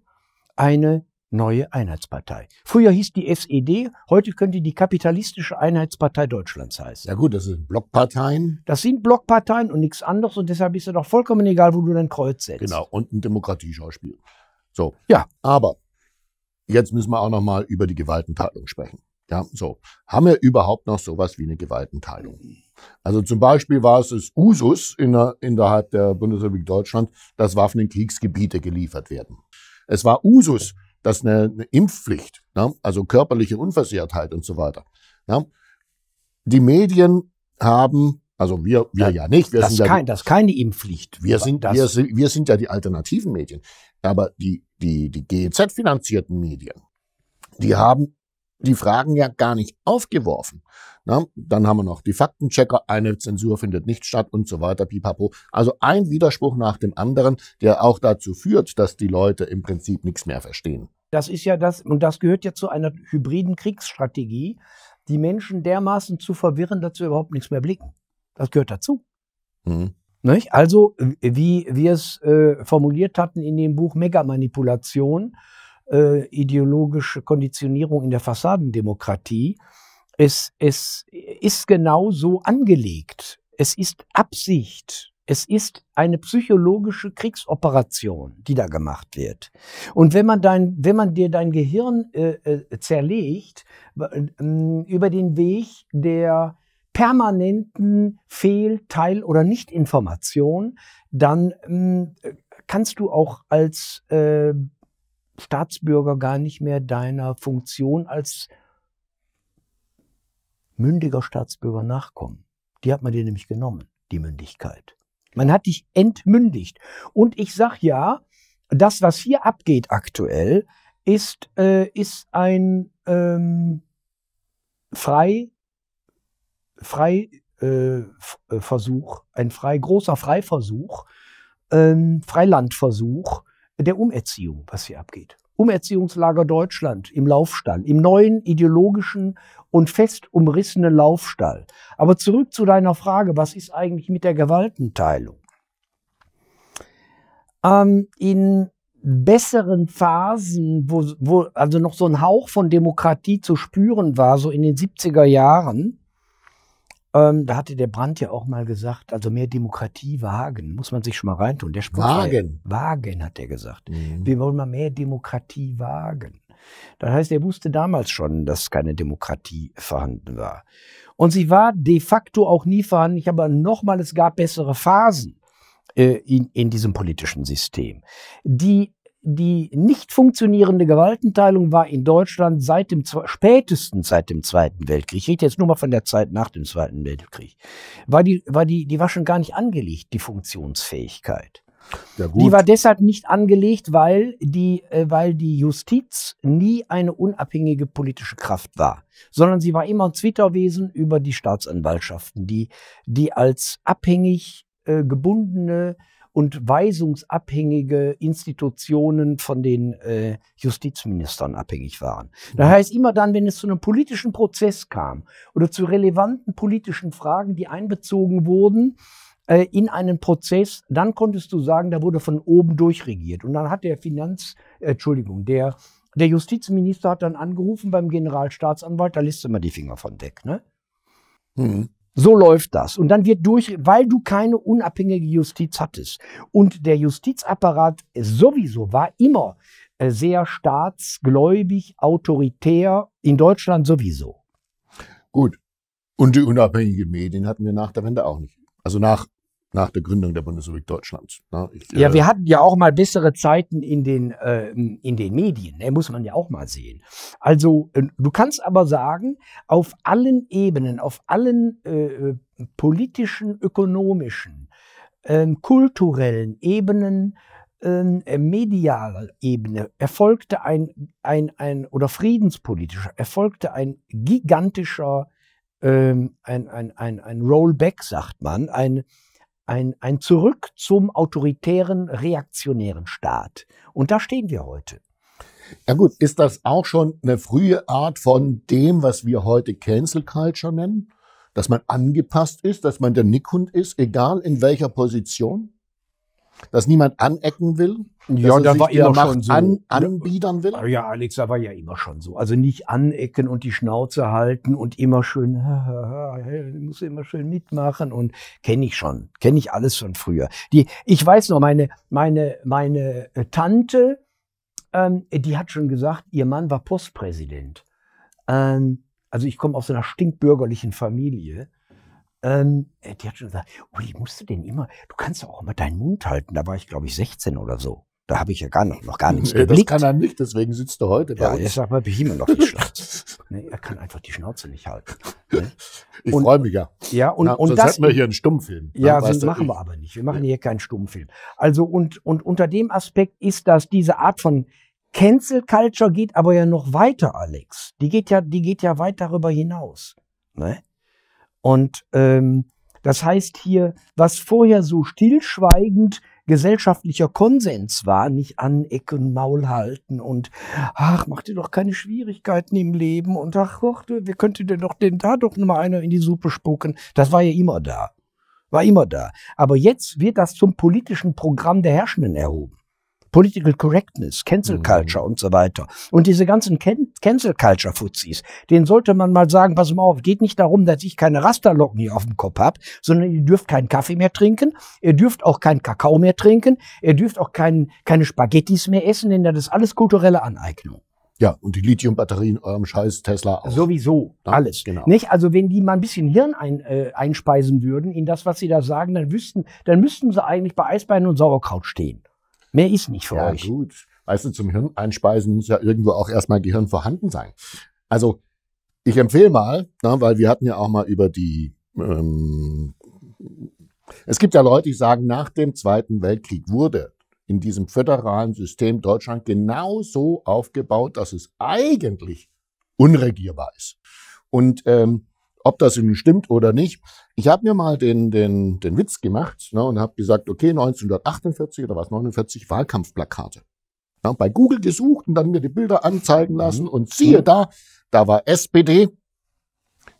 eine Neue Einheitspartei. Früher hieß die SED, heute könnte die Kapitalistische Einheitspartei Deutschlands heißen. Ja gut, das sind Blockparteien. Das sind Blockparteien und nichts anderes und deshalb ist es doch vollkommen egal, wo du dein Kreuz setzt. Genau, und ein Demokratieschauspiel. So. Ja. Aber jetzt müssen wir auch nochmal über die Gewaltenteilung sprechen. Ja, so. Haben wir überhaupt noch sowas wie eine Gewaltenteilung? Also zum Beispiel war es das Usus in der, innerhalb der Bundesrepublik Deutschland, dass Waffen in Kriegsgebiete geliefert werden. Es war Usus, dass eine, eine Impfpflicht, ne, also körperliche Unversehrtheit und so weiter, ne, die Medien haben, also wir, wir ja, ja nicht. Wir das, sind kein, das ist keine Impfpflicht. Wir sind, das, wir, sind, wir sind ja die alternativen Medien. Aber die, die, die GEZ-finanzierten Medien, die haben die Fragen ja gar nicht aufgeworfen. Na, ne? dann haben wir noch die Faktenchecker, eine Zensur findet nicht statt und so weiter, pipapo. Also ein Widerspruch nach dem anderen, der auch dazu führt, dass die Leute im Prinzip nichts mehr verstehen. Das ist ja das, und das gehört ja zu einer hybriden Kriegsstrategie, die Menschen dermaßen zu verwirren, dass sie überhaupt nichts mehr blicken. Das gehört dazu. Mhm. Also, wie wir es äh, formuliert hatten in dem Buch Megamanipulation, äh, ideologische Konditionierung in der Fassadendemokratie, es, es ist genau so angelegt. Es ist Absicht. Es ist eine psychologische Kriegsoperation, die da gemacht wird. Und wenn man, dein, wenn man dir dein Gehirn äh, äh zerlegt äh, über den Weg der permanenten Fehl-, Teil- oder Nichtinformation, dann äh, kannst du auch als äh, Staatsbürger gar nicht mehr deiner Funktion als mündiger Staatsbürger nachkommen. Die hat man dir nämlich genommen, die Mündigkeit. Man hat dich entmündigt. Und ich sag ja, das, was hier abgeht aktuell, ist, äh, ist ein ähm, frei, frei äh, äh Versuch, ein frei, großer Freiversuch, ähm, Freilandversuch der Umerziehung, was hier abgeht. Umerziehungslager Deutschland im Laufstall, im neuen ideologischen und fest umrissenen Laufstall. Aber zurück zu deiner Frage, was ist eigentlich mit der Gewaltenteilung? Ähm, in besseren Phasen, wo, wo also noch so ein Hauch von Demokratie zu spüren war, so in den 70er Jahren, ähm, da hatte der Brand ja auch mal gesagt, also mehr Demokratie wagen, muss man sich schon mal reintun. Der wagen. Ja, wagen, hat er gesagt. Mhm. Wir wollen mal mehr Demokratie wagen. Das heißt, er wusste damals schon, dass keine Demokratie vorhanden war. Und sie war de facto auch nie vorhanden. Ich habe nochmal, es gab bessere Phasen äh, in, in diesem politischen System, die die nicht funktionierende Gewaltenteilung war in Deutschland seit dem, spätestens seit dem Zweiten Weltkrieg, ich rede jetzt nur mal von der Zeit nach dem Zweiten Weltkrieg, war die, war die, die war schon gar nicht angelegt, die Funktionsfähigkeit. Ja, die war deshalb nicht angelegt, weil die, äh, weil die Justiz nie eine unabhängige politische Kraft war, sondern sie war immer ein Zwitterwesen über die Staatsanwaltschaften, die, die als abhängig äh, gebundene und weisungsabhängige Institutionen von den äh, Justizministern abhängig waren. Das mhm. heißt, immer dann, wenn es zu einem politischen Prozess kam oder zu relevanten politischen Fragen, die einbezogen wurden, äh, in einen Prozess, dann konntest du sagen, da wurde von oben durchregiert. Und dann hat der Finanz, äh, Entschuldigung, der, der Justizminister hat dann angerufen beim Generalstaatsanwalt, da lässt du immer die Finger von weg. Ne? Mhm. So läuft das. Und dann wird durch, weil du keine unabhängige Justiz hattest und der Justizapparat sowieso war immer äh, sehr staatsgläubig, autoritär, in Deutschland sowieso. Gut. Und die unabhängigen Medien hatten wir nach der Wende auch nicht. Also nach nach der Gründung der Bundesrepublik Deutschland. Ne? Ich, ja, äh, wir hatten ja auch mal bessere Zeiten in den, äh, in den Medien, ne? muss man ja auch mal sehen. Also äh, du kannst aber sagen, auf allen Ebenen, auf allen äh, äh, politischen, ökonomischen, ähm, kulturellen Ebenen, ähm, medialer Ebene erfolgte ein, ein, ein oder friedenspolitischer, erfolgte ein gigantischer, ähm, ein, ein, ein, ein Rollback, sagt man, ein, ein, ein Zurück zum autoritären, reaktionären Staat. Und da stehen wir heute. Ja gut, ist das auch schon eine frühe Art von dem, was wir heute Cancel Culture nennen? Dass man angepasst ist, dass man der Nickhund ist, egal in welcher Position? Dass niemand anecken will? Ja, da war immer Macht schon so. An, anbiedern will? Ja, Alex, da war ja immer schon so. Also nicht anecken und die Schnauze halten und immer schön [LAUGHS] muss immer schön mitmachen und kenne ich schon, kenne ich alles von früher. Die, ich weiß nur, meine, meine, meine äh, Tante, ähm, die hat schon gesagt, ihr Mann war Postpräsident. Ähm, also ich komme aus einer stinkbürgerlichen Familie. Ähm, äh, die hat schon gesagt, Uli, musst du den immer, du kannst auch immer deinen Mund halten. Da war ich, glaube ich, 16 oder so. Da habe ich ja gar noch, noch gar nichts nee, geblickt. Das kann er nicht, deswegen sitzt er heute da. ja, uns. jetzt sag mal Behemoth noch die [LAUGHS] Schnauze. nee, er kann einfach die Schnauze nicht halten. Ne? Ich freue mich ja. Ja, und, Na, und sonst das. hätten wir hier einen Stummfilm. Ja, das machen ich. wir eh. aber nicht. Wir machen ja. hier keinen Stummfilm. Also, und, und unter dem Aspekt ist dass diese Art von Cancel Culture geht aber ja noch weiter, Alex. Die geht ja, die geht ja weit darüber hinaus. Ne? Und ähm, das heißt hier, was vorher so stillschweigend gesellschaftlicher Konsens war, nicht anecken, Maul halten und ach, mach dir doch keine Schwierigkeiten im Leben und ach, och, wir könnte dir doch den da doch mal einer in die Suppe spucken. Das war ja immer da. War immer da. Aber jetzt wird das zum politischen Programm der Herrschenden erhoben. Political Correctness, Cancel mhm. Culture mhm. und so weiter. Und diese ganzen Can Cancel Culture Fuzis, denen sollte man mal sagen, pass mal auf, geht nicht darum, dass ich keine Rasterlocken hier auf dem Kopf habe, sondern ihr dürft keinen Kaffee mehr trinken, ihr dürft auch keinen Kakao mehr trinken, ihr dürft auch kein, keine Spaghettis mehr essen, denn das ist alles kulturelle Aneignung. Ja, und die Lithiumbatterien eurem scheiß Tesla auch. Sowieso, ja, alles. Genau. Nicht? Also wenn die mal ein bisschen Hirn ein, äh, einspeisen würden in das, was sie da sagen, dann wüssten, dann müssten sie eigentlich bei Eisbeinen und Sauerkraut stehen. Mehr ist nicht für ja, euch. gut. Weißt du, zum Hirn einspeisen muss ja irgendwo auch erstmal Gehirn vorhanden sein. Also ich empfehle mal, na, weil wir hatten ja auch mal über die ähm, es gibt ja Leute, die sagen, nach dem Zweiten Weltkrieg wurde in diesem föderalen System Deutschland genau so aufgebaut, dass es eigentlich unregierbar ist. Und ähm, ob das nun stimmt oder nicht. Ich habe mir mal den, den, den Witz gemacht ne, und habe gesagt, okay, 1948 oder was, 49 Wahlkampfplakate. Ja, bei Google gesucht und dann mir die Bilder anzeigen mhm. lassen mhm. und siehe mhm. da, da war SPD.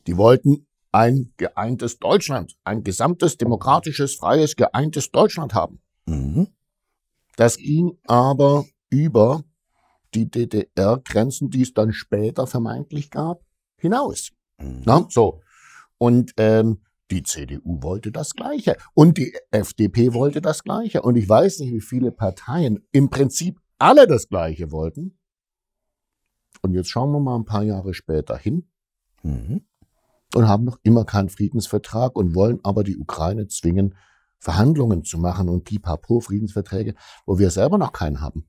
Die wollten ein geeintes Deutschland, ein gesamtes demokratisches, freies, geeintes Deutschland haben. Mhm. Das ging aber über die DDR-Grenzen, die es dann später vermeintlich gab, hinaus. Mhm. Na, so. Und ähm, die CDU wollte das Gleiche und die FDP wollte das Gleiche. Und ich weiß nicht, wie viele Parteien im Prinzip alle das Gleiche wollten. Und jetzt schauen wir mal ein paar Jahre später hin mhm. und haben noch immer keinen Friedensvertrag und wollen aber die Ukraine zwingen, Verhandlungen zu machen und die pipapo Friedensverträge, wo wir selber noch keinen haben.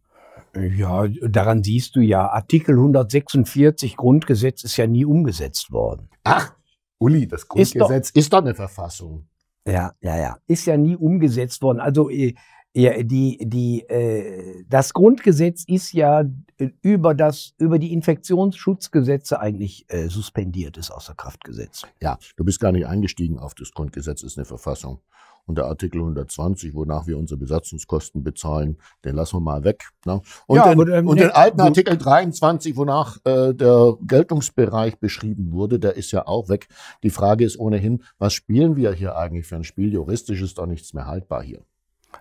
Ja, daran siehst du ja, Artikel 146 Grundgesetz ist ja nie umgesetzt worden. Ach, Uli, das Grundgesetz ist doch, ist doch eine Verfassung. Ja, ja, ja. Ist ja nie umgesetzt worden. Also äh, ja, die, die, äh, das Grundgesetz ist ja äh, über, das, über die Infektionsschutzgesetze eigentlich äh, suspendiert, ist außer Kraft gesetzt. Ja, du bist gar nicht eingestiegen auf das Grundgesetz, ist eine Verfassung. Und der Artikel 120, wonach wir unsere Besatzungskosten bezahlen, den lassen wir mal weg. Ne? Und, ja, den, und, ähm, und den ne, alten Artikel 23, wonach äh, der Geltungsbereich beschrieben wurde, der ist ja auch weg. Die Frage ist ohnehin, was spielen wir hier eigentlich für ein Spiel? Juristisch ist doch nichts mehr haltbar hier.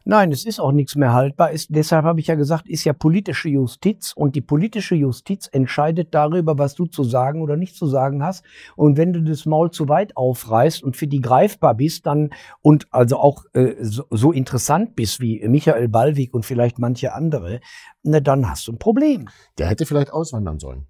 Nein, es ist auch nichts mehr haltbar. Ist, deshalb habe ich ja gesagt, ist ja politische Justiz und die politische Justiz entscheidet darüber, was du zu sagen oder nicht zu sagen hast. Und wenn du das Maul zu weit aufreißt und für die greifbar bist, dann und also auch äh, so, so, interessant bist wie Michael Ballweg und vielleicht manche andere, na, ne, dann hast du ein Problem. Der hätte vielleicht auswandern sollen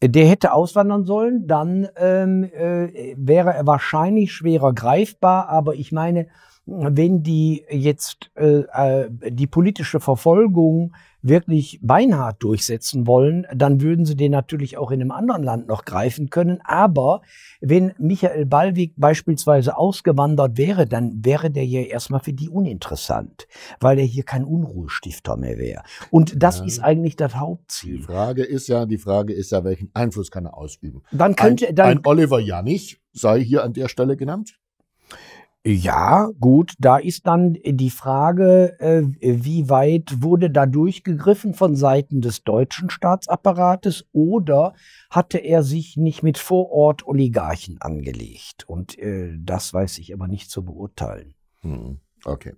äh, der hätte auswandern sollen, dann ähm, äh, wäre er wahrscheinlich schwerer greifbar. Aber ich meine, wenn die jetzt äh, äh, die politische Verfolgung wirklich beinhart durchsetzen wollen, dann würden sie den natürlich auch in einem anderen Land noch greifen können. Aber wenn Michael Ballweg beispielsweise ausgewandert wäre, dann wäre der ja erstmal für die uninteressant, weil er hier kein Unruhestifter mehr wäre. Und das ja. ist eigentlich das Hauptziel. Die Frage ist ja, die Frage ist ja, welchen Einfluss kann er ausüben? Dann könnte ein, dann, ein Oliver Janich sei hier an der Stelle genannt. Ja, gut, da ist dann die Frage, äh, wie weit wurde da durchgegriffen von Seiten des deutschen Staatsapparates oder hatte er sich nicht mit Vorort Oligarchen angelegt? Und äh, das weiß ich aber nicht zu beurteilen. Hm, okay.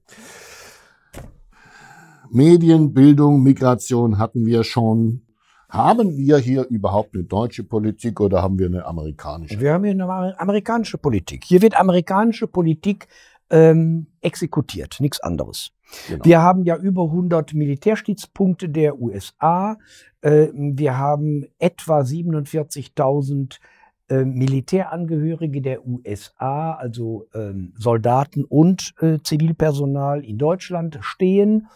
Medien, Bildung, Migration hatten wir schon. Haben wir hier überhaupt eine deutsche Politik oder haben wir eine amerikanische? Wir haben hier eine amerikanische Politik. Hier wird amerikanische Politik ähm, exekutiert, nichts anderes. Genau. Wir haben ja über 100 Militärstützpunkte der USA. Äh, wir haben etwa 47.000 äh, Militärangehörige der USA, also ähm, Soldaten und äh, Zivilpersonal in Deutschland stehen.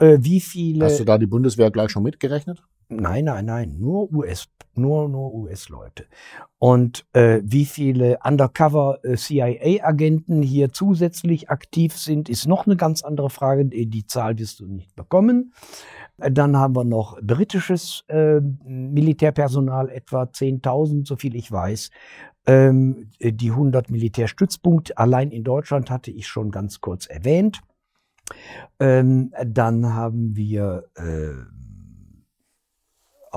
Äh, wie viele? Hast du da die Bundeswehr gleich schon mitgerechnet? Nein, nein, nein, nur US, nur, nur US-Leute. Und äh, wie viele Undercover-CIA-Agenten äh, hier zusätzlich aktiv sind, ist noch eine ganz andere Frage. Die Zahl wirst du nicht bekommen. Äh, dann haben wir noch britisches äh, Militärpersonal, etwa 10.000, soviel ich weiß. Ähm, äh, die 100 Militärstützpunkte allein in Deutschland hatte ich schon ganz kurz erwähnt. Ähm, dann haben wir... Äh,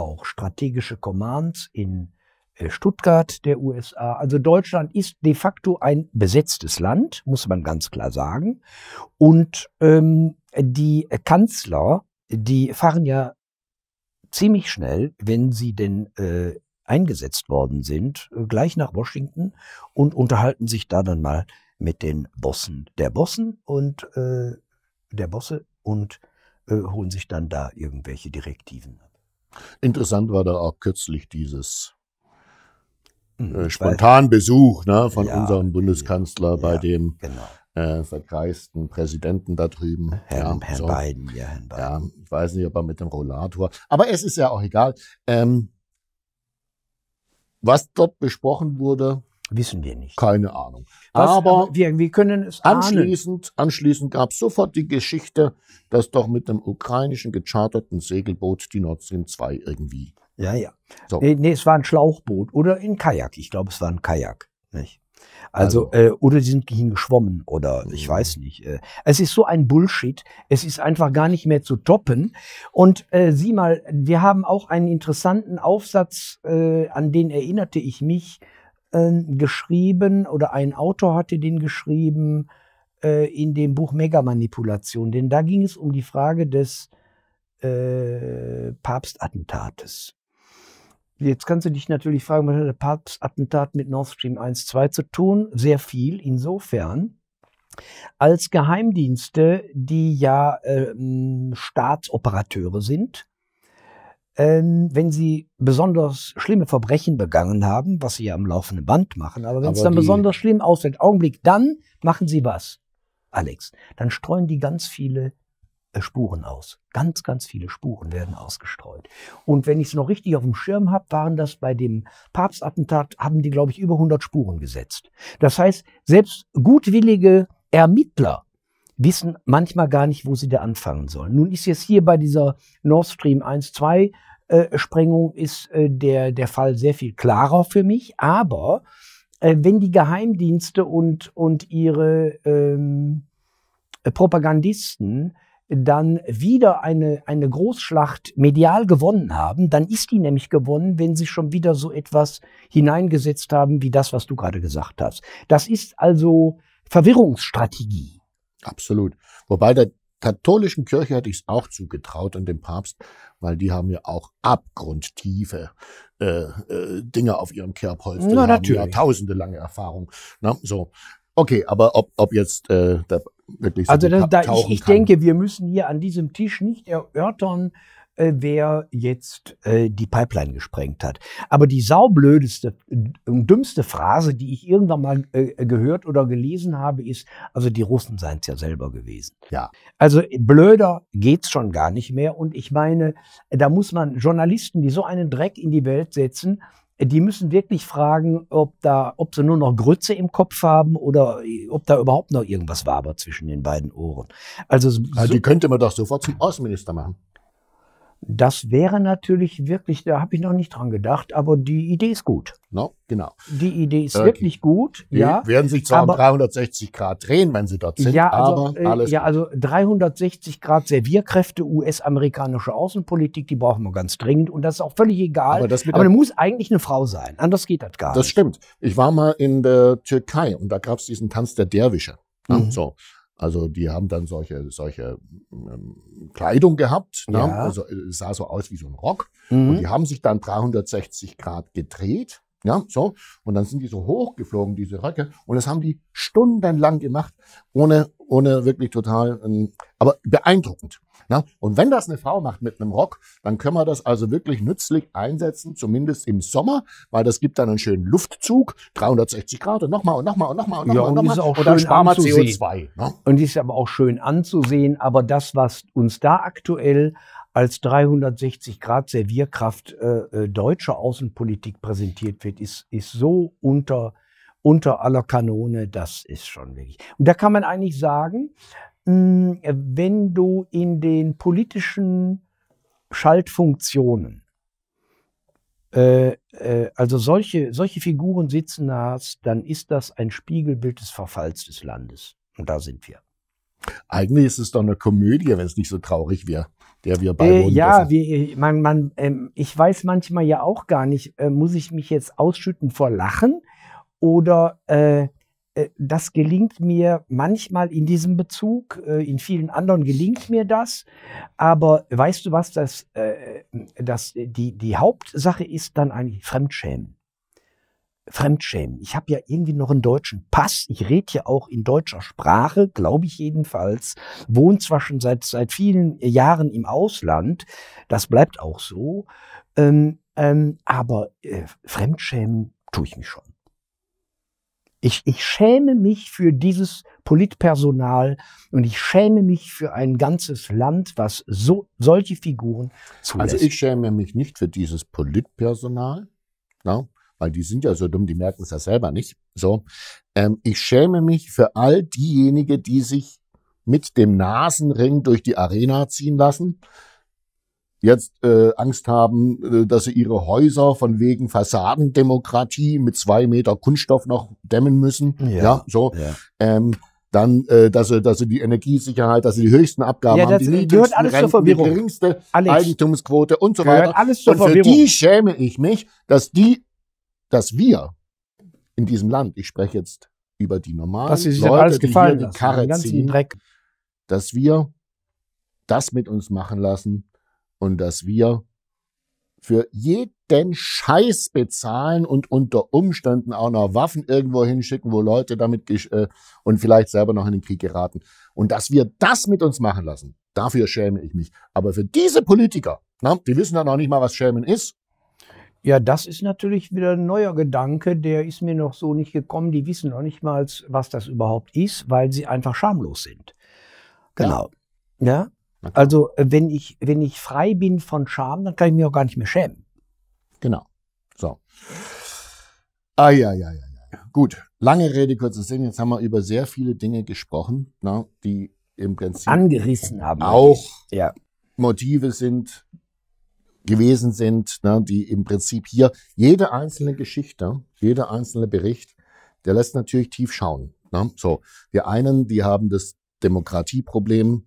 auch strategische Commands in äh, Stuttgart der USA. Also Deutschland ist de facto ein besetztes Land, muss man ganz klar sagen. Und ähm, die Kanzler, die fahren ja ziemlich schnell, wenn sie denn äh, eingesetzt worden sind, äh, gleich nach Washington und unterhalten sich da dann mal mit den Bossen der Bossen und äh, der Bosse und äh, holen sich dann da irgendwelche Direktiven ab. Interessant war da auch kürzlich dieses hm, äh, Besuch ne, von ja, unserem äh, Bundeskanzler ja, bei dem genau. äh, verkreisten Präsidenten da drüben. Herrn, ja, Herr so. Biden, ja, Herrn Biden. Ja, ich weiß nicht, ob er mit dem Rollator. Aber es ist ja auch egal. Ähm, was dort besprochen wurde, Wissen wir nicht. Keine Ahnung. Was, aber wir, wir können es anschließend, ahnen. Anschließend gab es sofort die Geschichte, dass doch mit einem ukrainischen gecharterten Segelboot die Nord Stream 2 irgendwie. Ja, ja. So. Nee, nee, es war ein Schlauchboot oder ein Kajak. Ich glaube, es war ein Kajak. Nicht? Also, also. Äh, oder sie sind hingeschwommen oder ich mhm. weiß nicht. Äh, es ist so ein Bullshit. Es ist einfach gar nicht mehr zu toppen. Und äh, sieh mal, wir haben auch einen interessanten Aufsatz, äh, an den erinnerte ich mich ähm, geschrieben oder ein Autor hatte den geschrieben äh, in dem Buch Mega-Manipulation. Denn da ging es um die Frage des äh, Papstattentates. Jetzt kannst du dich natürlich fragen, was hat der Papstattentat mit Nord Stream 1, 2 zu tun? Sehr viel, insofern, als Geheimdienste, die ja äh, Staatsoperateure sind, ähm, wenn sie besonders schlimme Verbrechen begangen haben, was sie ja am laufenden Band machen, aber wenn es dann besonders schlimm ausfällt, Augenblick, dann machen sie was, Alex. Dann streuen die ganz viele äh, Spuren aus. Ganz, ganz viele Spuren werden ausgestreut. Und wenn ich es noch richtig auf dem Schirm habe, waren das bei dem Papstattentat, haben die, glaube ich, über 100 Spuren gesetzt. Das heißt, selbst gutwillige Ermittler wissen manchmal gar nicht, wo sie da anfangen sollen. Nun ist jetzt hier bei dieser Nord Stream 1, 2 äh, Sprengung ist äh, der, der Fall sehr viel klarer für mich, aber äh, wenn die Geheimdienste und, und ihre ähm, Propagandisten dann wieder eine, eine Großschlacht medial gewonnen haben, dann ist die nämlich gewonnen, wenn sie schon wieder so etwas hineingesetzt haben wie das, was du gerade gesagt hast. Das ist also Verwirrungsstrategie. Absolut. Wobei der katholischen Kirche hätte ich es auch zugetraut und dem Papst, weil die haben ja auch abgrundtiefe äh, äh, Dinge auf ihrem Kerbholz. Na, haben ja lange Erfahrung. Na, ne? so. Okay, aber ob, ob jetzt äh, da wirklich so Also das, da, ich, ich denke, wir müssen hier an diesem Tisch nicht erörtern, äh, wer jetzt äh, die Pipeline gesprengt hat. Aber die saublödeste und dümmste Phrase, die ich irgendwann mal äh, gehört oder gelesen habe, ist, also die Russen seien es ja selber gewesen. Ja. Also blöder geht es schon gar nicht mehr. Und ich meine, da muss man Journalisten, die so einen Dreck in die Welt setzen, die müssen wirklich fragen, ob da, ob sie nur noch Grütze im Kopf haben oder äh, ob da überhaupt noch irgendwas wabert zwischen den beiden Ohren. Also, also die könnte man doch sofort zum Außenminister machen. Das wäre natürlich wirklich, da habe ich noch nicht dran gedacht, aber die Idee ist gut. No, genau. Die Idee ist äh, wirklich gut. Die ja, werden sich zwar aber, um 360 Grad drehen, wenn sie dort sind, ja, also, aber äh, alles. Ja, also 360 Grad Servierkräfte, US-amerikanische Außenpolitik, die brauchen wir ganz dringend und das ist auch völlig egal. Aber das, aber das muss eigentlich eine Frau sein, anders geht das gar nicht. Das stimmt. Ich war mal in der Türkei und da gab es diesen Tanz der Derwische. Ne? Mhm. So. Also die haben dann solche, solche ähm, Kleidung gehabt, ne? ja. also äh, es sah so aus wie so ein Rock. Mhm. Und die haben sich dann 360 Grad gedreht ja, so. Und dann sind die so hochgeflogen, diese Röcke. Und das haben die stundenlang gemacht, ohne, ohne wirklich total, ähm, aber beeindruckend. Ja? Und wenn das eine Frau macht mit einem Rock, dann können wir das also wirklich nützlich einsetzen, zumindest im Sommer, weil das gibt dann einen schönen Luftzug, 360 Grad und nochmal und nochmal und nochmal und nochmal. Ja, und, und, noch ist mal. auch und dann sparen wir CO2. Ne? Und ist aber auch schön anzusehen. Aber das, was uns da aktuell als 360 Grad Servierkraft äh, äh deutscher Außenpolitik präsentiert wird, ist, ist so unter, unter aller Kanone, das ist schon wirklich. Und da kann man eigentlich sagen, mh, wenn du in den politischen Schaltfunktionen, äh, äh, also solche, solche Figuren sitzen hast, dann ist das ein Spiegelbild des Verfalls des Landes. Und da sind wir. Eigentlich ist es doch eine Komödie, wenn es nicht so traurig wäre der wir beiwohnen. Äh, ja, wir, man, man, ähm, ich weiß manchmal ja auch gar nicht, äh, muss ich mich jetzt ausschütten vor Lachen oder äh, äh das gelingt mir manchmal in diesem Bezug, äh, in vielen anderen gelingt mir das, aber weißt du was, das, äh, das, die, die Hauptsache ist dann eigentlich Fremdschämen. Fremdschämen. Ich habe ja irgendwie noch einen deutschen Pass. Ich rede ja auch in deutscher Sprache, glaube ich jedenfalls. Wohne zwar schon seit, seit vielen Jahren im Ausland. Das bleibt auch so. Ähm, ähm, aber äh, Fremdschämen tue ich mich schon. Ich, ich schäme mich für dieses Politpersonal und ich schäme mich für ein ganzes Land, was so solche Figuren also zulässt. Also ich schäme mich nicht für dieses Politpersonal. No. Ne? weil die sind ja so dumm, die merken es ja selber nicht. So, ähm, ich schäme mich für all diejenigen, die sich mit dem Nasenring durch die Arena ziehen lassen, jetzt äh, Angst haben, äh, dass sie ihre Häuser von wegen Fassadendemokratie mit zwei Meter Kunststoff noch dämmen müssen. Ja, ja so. Ja. Ähm, dann, äh, dass sie, dass sie die Energiesicherheit, dass sie die höchsten Abgaben ja, haben, die niedrigsten alles Renten, die geringste Alex, Eigentumsquote und so weiter. Alles zur und für Verwirrung. die schäme ich mich, dass die dass wir in diesem Land, ich spreche jetzt über die normalen dass Leute, die hier die Karre ziehen, dass wir das mit uns machen lassen und dass wir für jeden Scheiß bezahlen und unter Umständen auch noch Waffen irgendwo hinschicken, wo Leute damit äh, und vielleicht selber noch in den Krieg geraten. Und dass wir das mit uns machen lassen, dafür schäme ich mich. Aber für diese Politiker, na, die wissen ja noch nicht mal, was Schämen ist, ja, das ist natürlich wieder ein neuer Gedanke, der ist mir noch so nicht gekommen. Die wissen noch nicht mal, was das überhaupt ist, weil sie einfach schamlos sind. Genau. Ja. ja? Also, wenn ich, wenn ich frei bin von Scham, dann kann ich mich auch gar nicht mehr schämen. Genau. So. Ah, ja, ja, ja, ja. Gut. Lange Rede, kurzer Sinn. Jetzt haben wir über sehr viele Dinge gesprochen, na, ne, die im Prinzip angerissen haben. Auch ja. Motive sind, gewesen sind, ne, die im Prinzip hier jede einzelne Geschichte, jeder einzelne Bericht, der lässt natürlich tief schauen. Ne? So, die einen, die haben das Demokratieproblem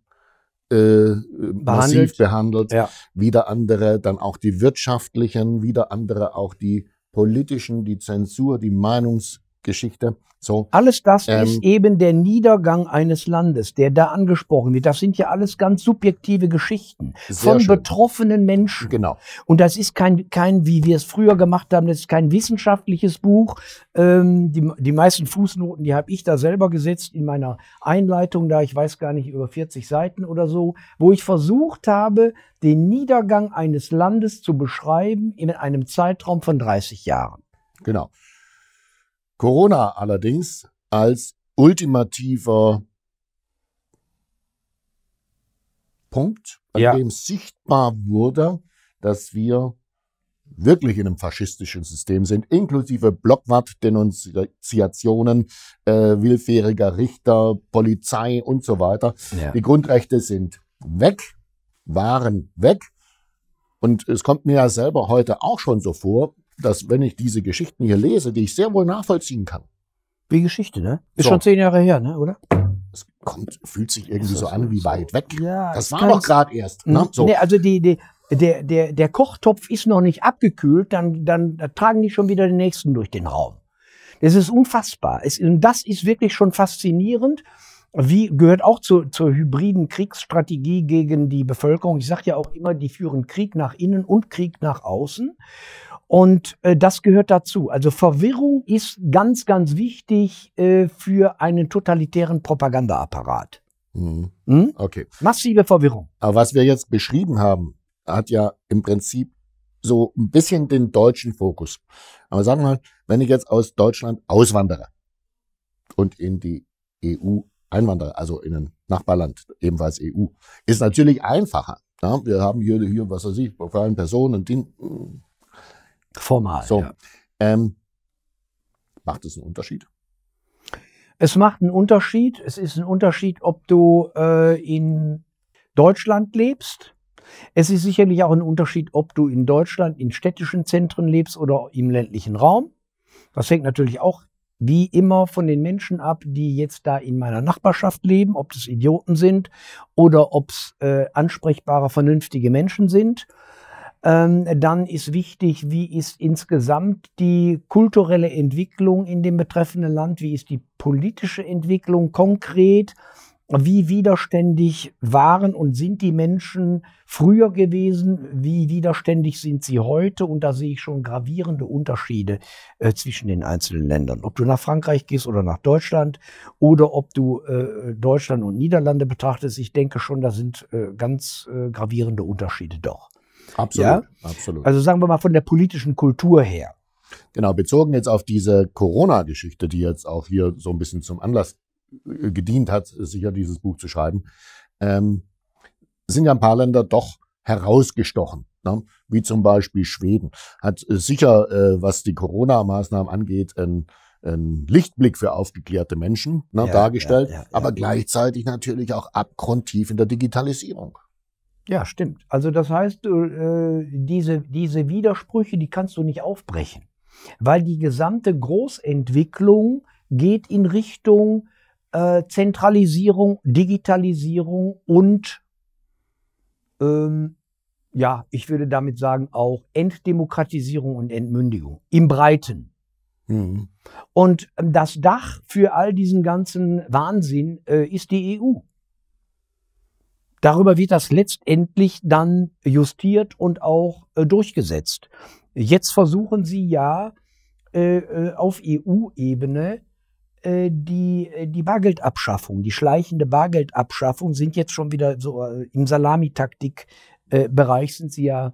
äh, behandelt. massiv behandelt, ja. wieder andere dann auch die wirtschaftlichen, wieder andere auch die politischen, die Zensur, die Meinungs- Geschichte. So. Alles das ähm, ist eben der Niedergang eines Landes, der da angesprochen wird. Das sind ja alles ganz subjektive Geschichten von schön. betroffenen Menschen. Genau. Und das ist kein, kein, wie wir es früher gemacht haben, das ist kein wissenschaftliches Buch. Ähm, die, die meisten Fußnoten, die habe ich da selber gesetzt in meiner Einleitung, da ich weiß gar nicht, über 40 Seiten oder so, wo ich versucht habe, den Niedergang eines Landes zu beschreiben in einem Zeitraum von 30 Jahren. Genau. Corona allerdings als ultimativer Punkt, an ja. dem sichtbar wurde, dass wir wirklich in einem faschistischen System sind, inklusive Blockwart-Denunziationen äh, willfähriger Richter, Polizei und so weiter. Ja. Die Grundrechte sind weg, waren weg. Und es kommt mir ja selber heute auch schon so vor, dass wenn ich diese Geschichten hier lese, die ich sehr wohl nachvollziehen kann. Wie Geschichte, ne? Ist so. schon zehn Jahre her, ne, oder? Es kommt, fühlt sich irgendwie so an wie so. weit weg. Ja, das war doch gerade erst. Ne? Mhm. So. Nee, also die, die, der, der, der Kochtopf ist noch nicht abgekühlt, dann, dann da tragen die schon wieder den nächsten durch den Raum. Das ist unfassbar. Es, und das ist wirklich schon faszinierend. Wie gehört auch zu, zur hybriden Kriegsstrategie gegen die Bevölkerung. Ich sage ja auch immer, die führen Krieg nach innen und Krieg nach außen. Und äh, das gehört dazu. Also Verwirrung ist ganz, ganz wichtig äh, für einen totalitären Propagandaapparat. Mhm. Hm? Okay. Massive Verwirrung. Aber was wir jetzt beschrieben haben, hat ja im Prinzip so ein bisschen den deutschen Fokus. Aber sagen wir mal, wenn ich jetzt aus Deutschland auswandere und in die EU einwandere, also in ein Nachbarland, ebenfalls EU, ist natürlich einfacher. Ja, wir haben hier, hier, was weiß ich, vor allem Personen, die, hm, Formal. So. Ja. Ähm, macht es einen Unterschied? Es macht einen Unterschied. Es ist ein Unterschied, ob du äh, in Deutschland lebst. Es ist sicherlich auch ein Unterschied, ob du in Deutschland in städtischen Zentren lebst oder im ländlichen Raum. Das hängt natürlich auch wie immer von den Menschen ab, die jetzt da in meiner Nachbarschaft leben, ob das Idioten sind oder ob es äh, ansprechbare, vernünftige Menschen sind. Ähm, dann ist wichtig, wie ist insgesamt die kulturelle Entwicklung in dem betreffenden Land, wie ist die politische Entwicklung konkret, wie widerständig waren und sind die Menschen früher gewesen, wie widerständig sind sie heute und da sehe ich schon gravierende Unterschiede äh, zwischen den einzelnen Ländern. Ob du nach Frankreich gehst oder nach Deutschland oder ob du äh, Deutschland und Niederlande betrachtest, ich denke schon, da sind äh, ganz äh, gravierende Unterschiede doch. Absolut, ja? absolut. Also sagen wir mal von der politischen Kultur her. Genau, bezogen jetzt auf diese Corona-Geschichte, die jetzt auch hier so ein bisschen zum Anlass äh, gedient hat, sicher dieses Buch zu schreiben, ähm, sind ja ein paar Länder doch herausgestochen. Ne? Wie zum Beispiel Schweden hat äh, sicher, äh, was die Corona-Maßnahmen angeht, ein einen Lichtblick für aufgeklärte Menschen ne, ja, dargestellt, ja, ja, aber gleichzeitig natürlich auch abgrundtief in der Digitalisierung. Ja, stimmt. Also das heißt, äh, diese, diese Widersprüche, die kannst du nicht aufbrechen, weil die gesamte Großentwicklung geht in Richtung äh, Zentralisierung, Digitalisierung und, ähm, ja, ich würde damit sagen, auch Entdemokratisierung und Entmündigung im Breiten. Mhm. Und ähm, das Dach für all diesen ganzen Wahnsinn äh, ist die EU. Darüber wird das letztendlich dann justiert und auch äh, durchgesetzt. Jetzt versuchen sie ja äh, äh auf EU-Ebene äh, die, äh, die Bargeldabschaffung, die schleichende Bargeldabschaffung sind jetzt schon wieder so äh, im Salamitaktik-Bereich sind sie ja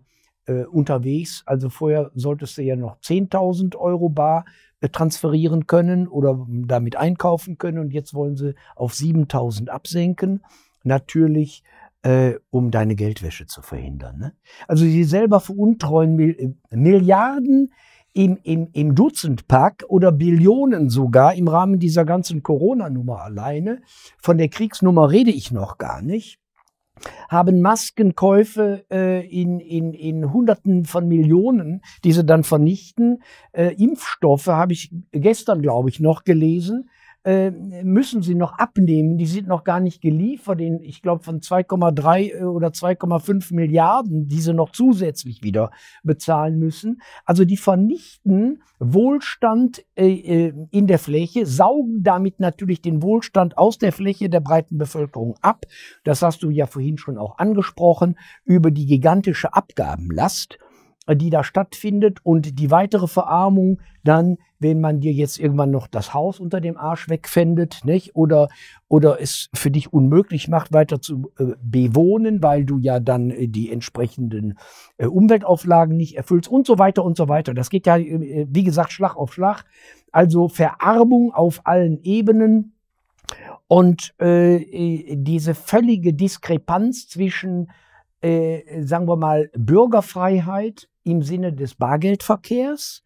unterwegs. Also vorher solltest du ja noch 10.000 Euro bar transferieren können oder damit einkaufen können und jetzt wollen sie auf 7.000 absenken. Natürlich äh, um deine Geldwäsche zu verhindern. Ne? Also sie selber veruntreuen Mil äh, Milliarden im, im, im Dutzendpack oder Billionen sogar im Rahmen dieser ganzen Corona-Nummer alleine. Von der Kriegsnummer rede ich noch gar nicht haben Maskenkäufe äh, in, in, in Hunderten von Millionen, die sie dann vernichten. Äh, Impfstoffe habe ich gestern, glaube ich, noch gelesen, äh, müssen sie noch abnehmen. Die sind noch gar nicht geliefert. In, ich glaube, von 2,3 äh, oder 2,5 Milliarden, die sie noch zusätzlich wieder bezahlen müssen. Also die vernichten Wohlstand äh, äh, in der Fläche, saugen damit natürlich den Wohlstand aus der Fläche der breiten Bevölkerung ab. Das hast du ja vorhin schon auch angesprochen, über die gigantische Abgabenlast die da stattfindet und die weitere Verarmung dann, wenn man dir jetzt irgendwann noch das Haus unter dem Arsch wegfändet, nicht? Oder, oder es für dich unmöglich macht, weiter zu äh, bewohnen, weil du ja dann äh, die entsprechenden äh, Umweltauflagen nicht erfüllst und so weiter und so weiter. Das geht ja, äh, wie gesagt, Schlag auf Schlag. Also Verarmung auf allen Ebenen. Und äh, äh, diese völlige Diskrepanz zwischen äh, sagen wir mal, Bürgerfreiheit im Sinne des Bargeldverkehrs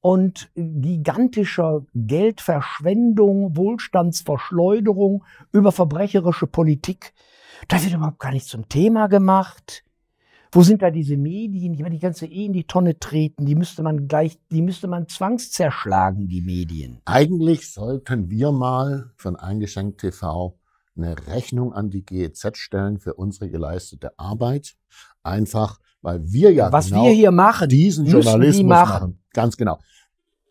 und gigantischer Geldverschwendung, Wohlstandsverschleuderung über verbrecherische Politik. Das wird überhaupt gar nicht zum Thema gemacht. Wo sind da diese Medien? Ich meine, die ganze eh in die Tonne treten. Die müsste man gleich, die müsste man zwangszerschlagen, die Medien. Eigentlich sollten wir mal von Eingeschenkt TV eine Rechnung an die GEZ stellen für unsere geleistete Arbeit. Einfach, weil wir ja Was genau wir hier machen, diesen Journalismus die machen. machen. Ganz genau.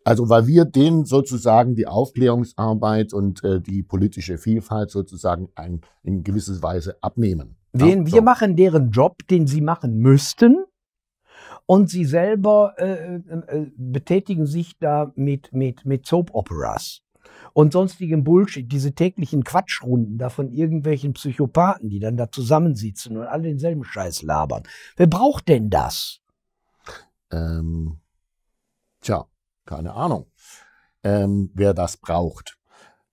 Also weil wir denen sozusagen die Aufklärungsarbeit und äh, die politische Vielfalt sozusagen ein, in gewisser Weise abnehmen. Den, ja, so. Wir machen deren Job, den sie machen müssten. Und sie selber äh, äh, äh betätigen sich da mit, mit, mit Soap-Operas und sonstigen Bullshit, diese täglichen Quatschrunden da von irgendwelchen Psychopathen, die dann da zusammensitzen und alle denselben Scheiß labern. Wer braucht denn das? Ähm, tja, keine Ahnung, ähm, wer das braucht.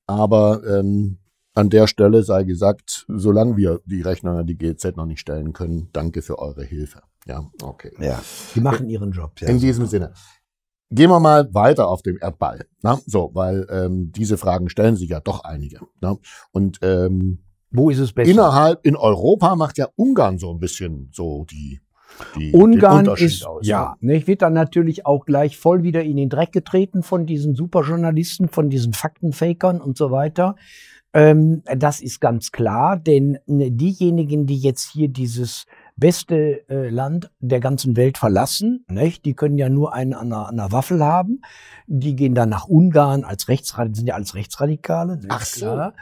Aber ähm, an der Stelle sei gesagt, solange wir die Rechnung an die GZ noch nicht stellen können, danke für eure Hilfe. Ja, okay. Ja, die machen ihren Job. Ja, In diesem Sinne. Gehen wir mal weiter auf dem Erdball. Na? Ne? So, weil ähm, diese Fragen stellen sich ja doch einige. Na? Ne? Und ähm, wo ist es besser? Innerhalb in Europa macht ja Ungarn so ein bisschen so die. die Ungarn ist aus, ne? ja, ne? Ich wird dann natürlich auch gleich voll wieder in den Dreck getreten von diesen Superjournalisten, von diesen Faktenfakern und so weiter. Ähm, das ist ganz klar, denn diejenigen, die jetzt hier dieses beste äh, Land der ganzen Welt verlassen. Nicht? Die können ja nur einen an einer, an einer Waffel haben. Die gehen dann nach Ungarn als Rechtsradikale, sind ja alles Rechtsradikale. Ach so. Klar.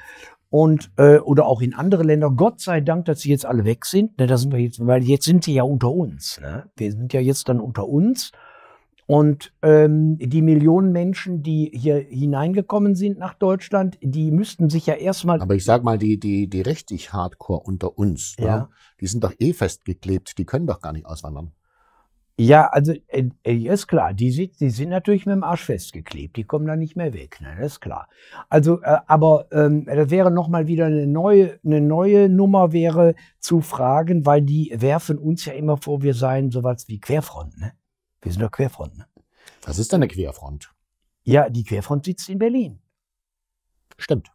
Und, äh, oder auch in andere Länder. Gott sei Dank, dass sie jetzt alle weg sind. Ne, da sind wir jetzt, weil jetzt sind sie ja unter uns. Ne? Wir sind ja jetzt dann unter uns. Und ähm, die Millionen Menschen, die hier hineingekommen sind nach Deutschland, die müssten sich ja erstmal. Aber ich sag mal, die, die, die richtig Hardcore unter uns, ja. Ne, ja. die sind doch eh festgeklebt, die können doch gar nicht auswandern. Ja, also äh, äh ist klar, die, sind, die sind natürlich mit dem Arsch festgeklebt, die kommen da nicht mehr weg, ne? das ist klar. Also, äh, aber ähm, das wäre nochmal wieder eine neue, eine neue Nummer wäre zu fragen, weil die werfen uns ja immer vor, wir seien sowas wie Querfront. Ne? Wir sind doch Querfront. Ne? Was ist denn eine Querfront? Ja, die Querfront sitzt in Berlin. Stimmt.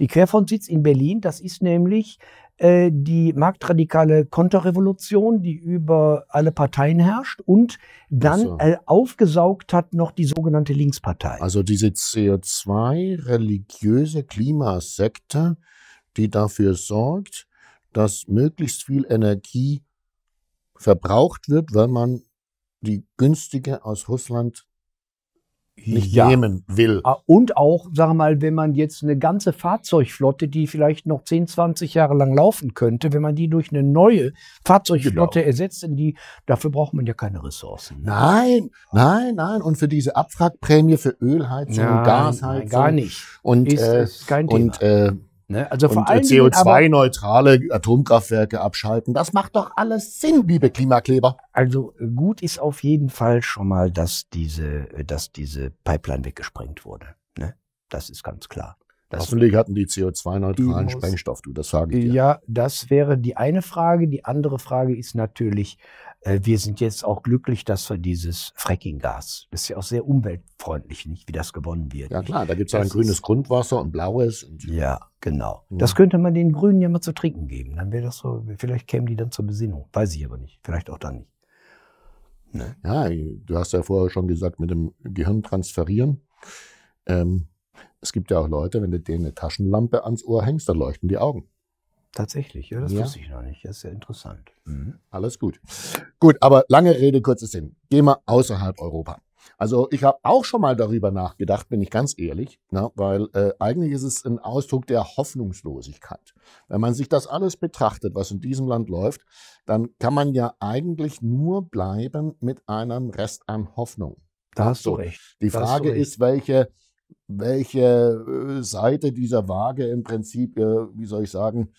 Die Querfront sitzt in Berlin. Das ist nämlich äh, die marktradikale Konterrevolution, die über alle Parteien herrscht und dann so. äh, aufgesaugt hat noch die sogenannte Linkspartei. Also diese CO2-religiöse Klimasekte, die dafür sorgt, dass möglichst viel Energie verbraucht wird, weil man die günstige aus Russland nicht ja. nehmen will. Ah, und auch, sag mal, wenn man jetzt eine ganze Fahrzeugflotte, die vielleicht noch 10, 20 Jahre lang laufen könnte, wenn man die durch eine neue Fahrzeugflotte genau. ersetzt, in die, dafür braucht man ja keine Ressourcen. Ne? Nein, nein, nein. Und für diese Abfragprämie für Ölheizung, nein, Gasheizung. Nein, gar nicht. Und, Ist, äh, kein Thema. Und, äh, Ne? Also vor äh, allem CO2-neutrale Atomkraftwerke abschalten. Das macht doch alles Sinn, liebe Klimakleber. Also gut ist auf jeden Fall schon mal, dass diese, äh, dass diese Pipeline weggesprengt wurde. Ne? Das ist ganz klar. Das Hoffentlich hatten die CO2-neutralen Sprengstoff, du, das sage ich dir. Ja, das wäre die eine Frage. Die andere Frage ist natürlich, äh, wir sind jetzt auch glücklich, dass wir dieses Fracking-Gas, das ist ja auch sehr umweltfreundlich, nicht, wie das gewonnen wird. Ja klar, da gibt es ja ein grünes Grundwasser und blaues. Und ja, genau. Ja. Mhm. Das könnte man den Grünen ja mal zu trinken geben. Dann wäre das so, vielleicht kämen die dann zur Besinnung. Weiß ich aber nicht. Vielleicht auch dann nicht. Ne? Ja, du hast ja vorher schon gesagt, mit dem Gehirn transferieren. Ähm, es gibt ja auch Leute, wenn du denen eine Taschenlampe ans Ohr hängst, dann leuchten die Augen. Tatsächlich, ja, das ja. wusste ich noch nicht. Das ist ja interessant. Mhm. Alles gut. Gut, aber lange Rede, kurzer Sinn. Geh mal außerhalb Europa. Also ich habe auch schon mal darüber nachgedacht, bin ich ganz ehrlich, ne? weil äh, eigentlich ist es ein Ausdruck der Hoffnungslosigkeit. Wenn man sich das alles betrachtet, was in diesem Land läuft, dann kann man ja eigentlich nur bleiben mit einem Rest an Hoffnung. Da hast du recht. Die Frage recht. ist, welche, welche äh, Seite dieser Waage im Prinzip, äh, wie soll ich sagen,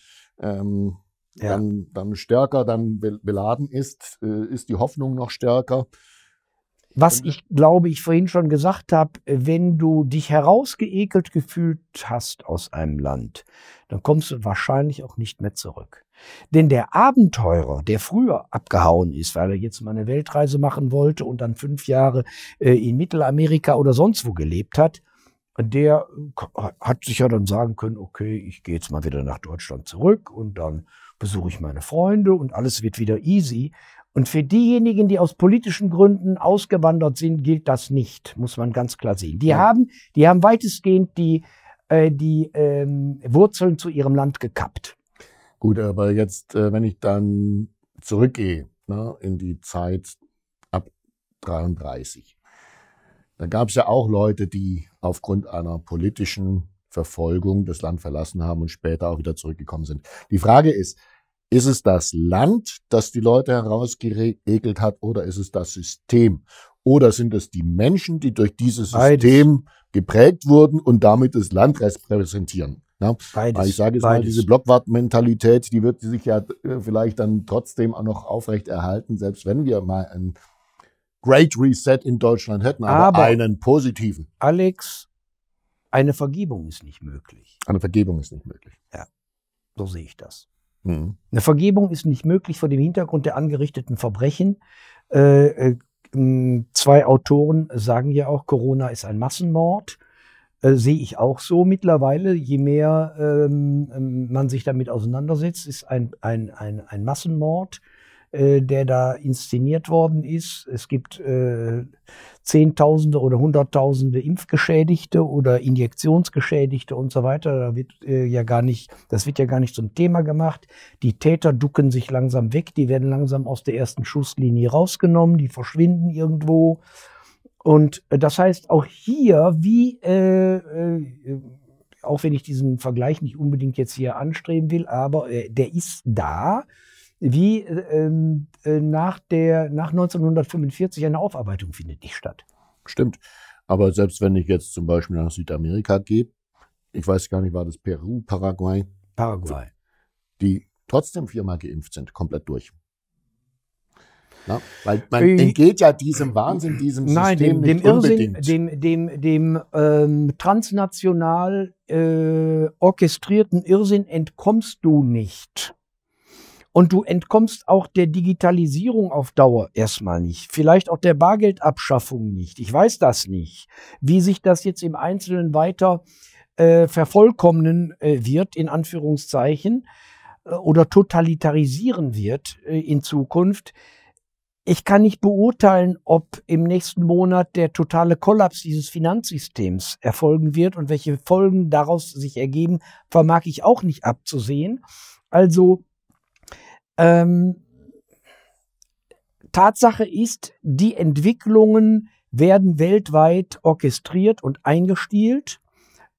ähm, ja. dann, dann stärker, dann beladen ist, äh, ist die Hoffnung noch stärker. Was ich glaube, ich vorhin schon gesagt habe, wenn du dich herausgeekelt gefühlt hast aus einem Land, dann kommst du wahrscheinlich auch nicht mehr zurück. Denn der Abenteurer, der früher abgehauen ist, weil er jetzt mal eine Weltreise machen wollte und dann fünf Jahre äh, in Mittelamerika oder sonst wo gelebt hat, der äh, hat sich ja dann sagen können, okay, ich gehe jetzt mal wieder nach Deutschland zurück und dann besuche ich meine Freunde und alles wird wieder easy. Und für diejenigen, die aus politischen Gründen ausgewandert sind, gilt das nicht, muss man ganz klar sehen. Die ja. haben, die haben weitestgehend die, äh, die ähm, Wurzeln zu ihrem Land gekappt. Gut, aber jetzt, äh, wenn ich dann zurückgehe ne, in die Zeit ab 33, da gab es ja auch Leute, die aufgrund einer politischen Verfolgung das Land verlassen haben und später auch wieder zurückgekommen sind. Die Frage ist, ist es das Land, das die Leute herausgeregelt hat, oder ist es das System? Oder sind es die Menschen, die durch dieses System geprägt wurden und damit das Land repräsentieren? Ja, beides, ich sage es beides. mal, diese Blockwart-Mentalität, die wird sich ja äh, vielleicht dann trotzdem auch noch aufrecht erhalten, selbst wenn wir mal ein Great Reset in Deutschland hätten, aber, aber einen positiven. Alex, eine Vergebung ist nicht möglich. Eine Vergebung ist nicht möglich. Ja, so sehe ich das. Mhm. Eine Vergebung ist nicht möglich vor dem Hintergrund der angerichteten Verbrechen. Äh, äh, zwei Autoren sagen ja auch, Corona ist ein Massenmord. Äh, sehe ich auch so mittlerweile. Je mehr ähm, ähm man sich damit auseinandersetzt, ist ein, ein, ein, ein Massenmord. Äh, der da inszeniert worden ist. Es gibt äh, Zehntausende oder Hunderttausende Impfgeschädigte oder Injektionsgeschädigte und so weiter. Da wird äh, ja gar nicht, das wird ja gar nicht zum Thema gemacht. Die Täter ducken sich langsam weg, die werden langsam aus der ersten Schusslinie rausgenommen, die verschwinden irgendwo. Und äh, das heißt, auch hier, wie, äh, äh, auch wenn ich diesen Vergleich nicht unbedingt jetzt hier anstreben will, aber äh, der ist da wie ähm, äh, nach, der, nach 1945 eine Aufarbeitung findet nicht statt. Stimmt. Aber selbst wenn ich jetzt zum Beispiel nach Südamerika gehe, ich weiß gar nicht, war das Peru, Paraguay? Paraguay. Die trotzdem viermal geimpft sind, komplett durch. Na, weil man äh, entgeht ja diesem Wahnsinn, diesem Nein, System dem, dem Irrsinn, dem, dem, dem ähm, transnational äh, orchestrierten Irrsinn entkommst du nicht. Und du entkommst auch der Digitalisierung auf Dauer erstmal nicht. Vielleicht auch der Bargeldabschaffung nicht. Ich weiß das nicht. Wie sich das jetzt im Einzelnen weiter äh, vervollkommnen äh, wird, in Anführungszeichen, äh, oder totalitarisieren wird äh, in Zukunft. Ich kann nicht beurteilen, ob im nächsten Monat der totale Kollaps dieses Finanzsystems erfolgen wird und welche Folgen daraus sich ergeben, vermag ich auch nicht abzusehen. Also ähm, Tatsache ist, die Entwicklungen werden weltweit orchestriert und eingestielt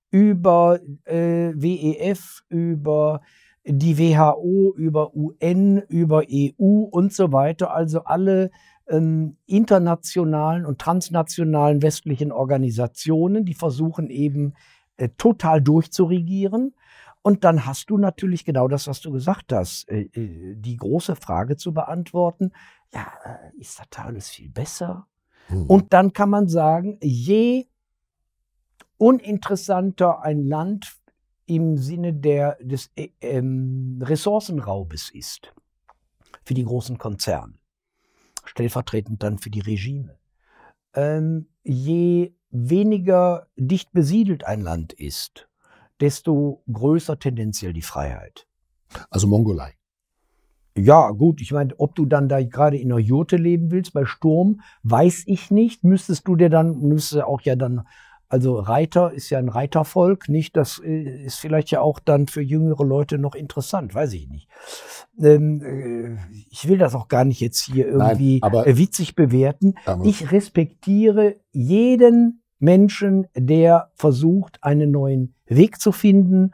über äh, WEF, über die WHO, über UN, über EU und so weiter. Also alle ähm, internationalen und transnationalen westlichen Organisationen, die versuchen eben äh, total durchzuregieren und dann hast du natürlich genau das, was du gesagt hast, äh, äh, die große Frage zu beantworten, ja, äh, ist das da alles viel besser? Hm. Und dann kann man sagen, je uninteressanter ein Land im Sinne der, des äh, ähm, Ressourcenraubes ist für die großen Konzerne, stellvertretend dann für die Regime, ähm, je weniger dicht besiedelt ein Land ist, desto größer tendenziell die Freiheit. Also Mongolei. Ja, gut, ich meine, ob du dann da gerade in der Jurte leben willst bei Sturm, weiß ich nicht. Müsstest du dir dann, müsste auch ja dann, also Reiter ist ja ein Reitervolk, nicht? Das äh, ist vielleicht ja auch dann für jüngere Leute noch interessant, weiß ich nicht. Ähm, äh, ich will das auch gar nicht jetzt hier irgendwie Nein, aber, äh, witzig bewerten. Ich respektiere jeden Menschen, der versucht, einen neuen Weg zu finden,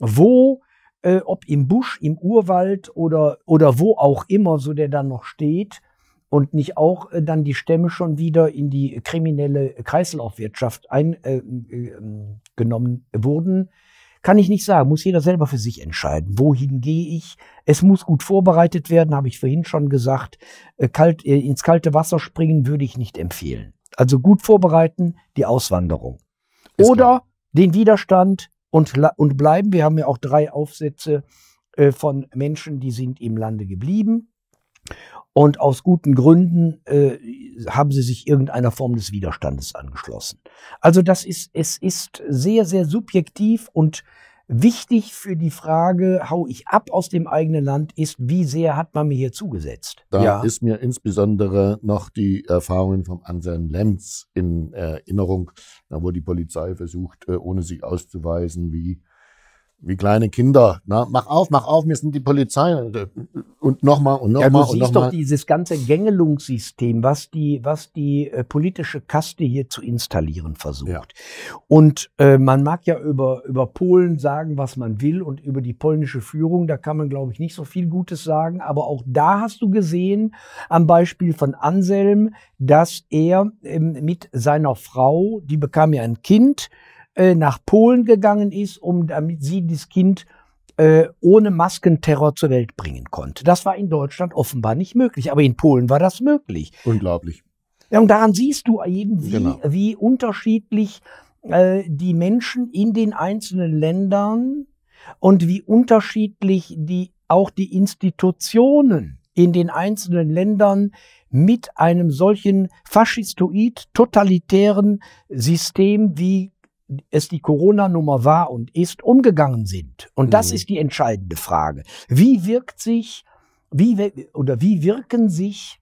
wo, äh, ob im Busch, im Urwald oder, oder wo auch immer, so der dann noch steht, und nicht auch äh, dann die Stämme schon wieder in die kriminelle Kreislaufwirtschaft eingenommen äh, äh, wurden, kann ich nicht sagen. Muss jeder selber für sich entscheiden. Wohin gehe ich? Es muss gut vorbereitet werden, habe ich vorhin schon gesagt. Äh, kalt, äh, ins kalte Wasser springen würde ich nicht empfehlen. Also gut vorbereiten, die Auswanderung. Ist Oder klar. den Widerstand und, und bleiben. Wir haben ja auch drei Aufsätze äh, von Menschen, die sind im Lande geblieben. Und aus guten Gründen äh, haben sie sich irgendeiner Form des Widerstandes angeschlossen. Also das ist, es ist sehr, sehr subjektiv und Wichtig für die Frage, hau ich ab aus dem eigenen Land, ist, wie sehr hat man mir hier zugesetzt? Da ja. ist mir insbesondere noch die Erfahrungen vom Anselm Lenz in Erinnerung, da wo die Polizei versucht, äh, ohne sich auszuweisen, wie wie kleine Kinder. Na, mach auf, mach auf, wir sind die Polizei. Und nochmal und nochmal. Ja, du siehst doch mal. dieses ganze Gängelungssystem, was die, was die äh, politische Kaste hier zu installieren versucht. Ja. Und äh, man mag ja über, über Polen sagen, was man will und über die polnische Führung, da kann man, glaube ich, nicht so viel Gutes sagen. Aber auch da hast du gesehen, am Beispiel von Anselm, dass er ähm, mit seiner Frau, die bekam ja ein Kind, äh, nach Polen gegangen ist, um damit sie das Kind äh, ohne Maskenterror zur Welt bringen konnte. Das war in Deutschland offenbar nicht möglich, aber in Polen war das möglich. Unglaublich. Ja, und daran siehst du eben, wie, genau. wie unterschiedlich äh, die Menschen in den einzelnen Ländern und wie unterschiedlich die auch die Institutionen in den einzelnen Ländern mit einem solchen faschistoid totalitären System wie es die Corona-Nummer war und ist, umgegangen sind. Und das mhm. ist die entscheidende Frage. Wie wirkt sich, wie, oder wie wirken sich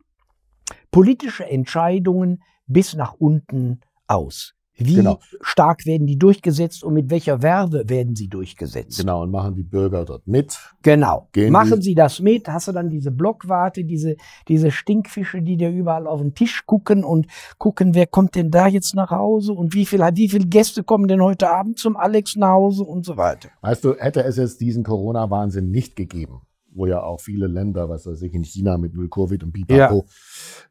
politische Entscheidungen bis nach unten aus? Wie genau. stark werden die durchgesetzt und mit welcher Werbe werden sie durchgesetzt? Genau, und machen die Bürger dort mit? Genau. Gehen machen sie das mit, hast du dann diese Blockwarte, diese, diese Stinkfische, die dir überall auf den Tisch gucken und gucken, wer kommt denn da jetzt nach Hause und wie viel, wie viele Gäste kommen denn heute Abend zum Alex nach Hause und so weiter. Weißt du, hätte es jetzt diesen Corona-Wahnsinn nicht gegeben, wo ja auch viele Länder, was weiß ich, in China mit Null Covid und Bipapo,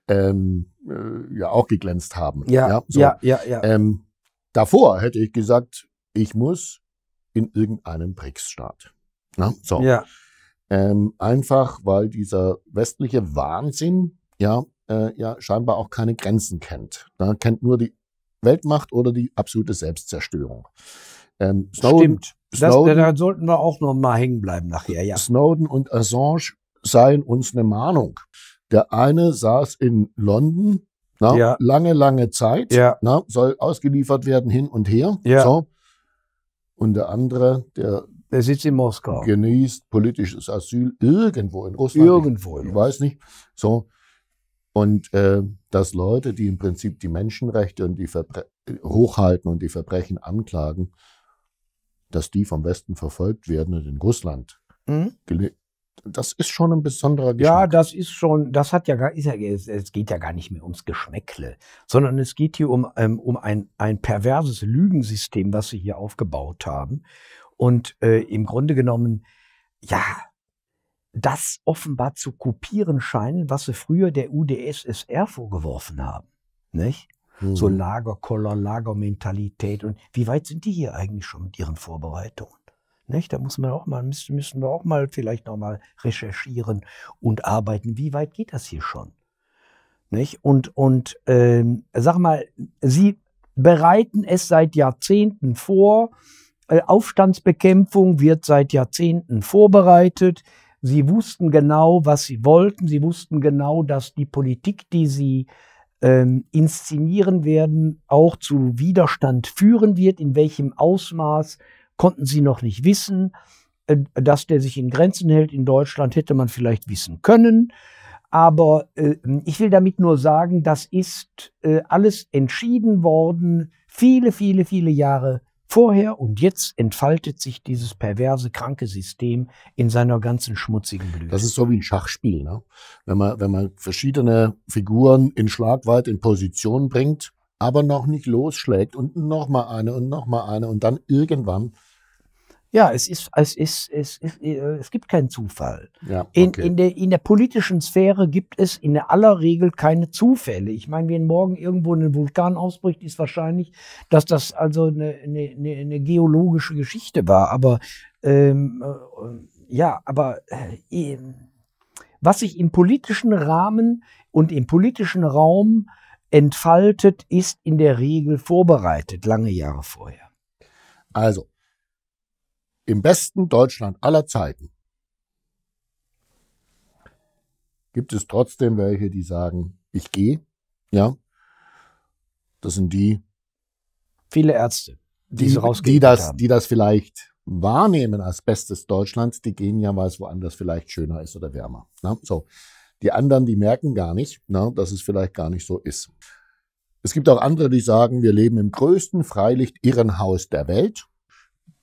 ja. Ähm, äh, ja auch geglänzt haben. Ja, ja, so. ja. ja, ja. Ähm, davor hätte ich gesagt, ich muss in irgendeinen BRICS-Staat. So. Ja. Ähm, einfach, weil dieser westliche Wahnsinn ja, äh, ja scheinbar auch keine Grenzen kennt. Da kennt nur die Weltmacht oder die absolute Selbstzerstörung. Ähm, Snowden, Stimmt. Snowden, das, da sollten wir auch noch mal hängen bleiben nachher, ja. Snowden und Assange seien uns eine Mahnung. Der eine saß in London, na, ja. lange, lange Zeit, ja. na, soll ausgeliefert werden hin und her. Ja. So. Und der andere, der, der sitzt in Moskau, genießt politisches Asyl irgendwo in Russland. Irgendwo, ich, ich weiß nicht. So. Und äh, dass Leute, die im Prinzip die Menschenrechte und die Verbre hochhalten und die Verbrechen anklagen, dass die vom Westen verfolgt werden und in Russland mhm. Das ist schon ein besonderer Geschmack. Ja, das ist schon, das hat ja gar, ist ja, es, geht ja gar nicht mehr ums Geschmäckle, sondern es geht hier um, ähm, um ein, ein perverses Lügensystem, was sie hier aufgebaut haben. Und äh, im Grunde genommen, ja, das offenbar zu kopieren scheinen, was sie früher der UdSSR vorgeworfen haben. Nicht? So mhm. Lagerkoller, Lagermentalität. Und wie weit sind die hier eigentlich schon mit ihren Vorbereitungen? Nicht? Da muss man auch mal, müssen wir auch mal vielleicht noch mal recherchieren und arbeiten. Wie weit geht das hier schon? Nicht? Und, und ähm, sag mal, Sie bereiten es seit Jahrzehnten vor. Äh, Aufstandsbekämpfung wird seit Jahrzehnten vorbereitet. Sie wussten genau, was sie wollten. Sie wussten genau, dass die Politik, die sie ähm, inszenieren werden, auch zu Widerstand führen wird. In welchem Ausmaß konnten sie noch nicht wissen. Äh, dass der sich in Grenzen hält in Deutschland, hätte man vielleicht wissen können. Aber äh, ich will damit nur sagen, das ist äh, alles entschieden worden, viele, viele, viele Jahre Vorher und jetzt entfaltet sich dieses perverse, kranke System in seiner ganzen schmutzigen Blüte. Das ist so wie ein Schachspiel. Ne? Wenn, man, wenn man verschiedene Figuren in Schlagweite in Position bringt, aber noch nicht losschlägt und noch mal eine und noch mal eine und dann irgendwann ja, es ist, es ist, es ist, äh, es gibt keinen Zufall. Ja, okay. in, in, der, in der politischen Sphäre gibt es in aller Regel keine Zufälle. Ich meine, wenn morgen irgendwo ein Vulkan ausbricht, ist wahrscheinlich, dass das also eine, eine, eine geologische Geschichte war. Aber ähm, äh, ja, aber äh, was sich im politischen Rahmen und im politischen Raum entfaltet, ist in der Regel vorbereitet, lange Jahre vorher. Also, im besten Deutschland aller Zeiten gibt es trotzdem welche, die sagen, ich gehe. Ja. Das sind die. Viele Ärzte, die, die, die das, haben. die das vielleicht wahrnehmen als bestes Deutschland, die gehen ja, mal woanders vielleicht schöner ist oder wärmer. Na, ne? so. Die anderen, die merken gar nicht, na, ne, dass es vielleicht gar nicht so ist. Es gibt auch andere, die sagen, wir leben im größten Freilicht-Irrenhaus der Welt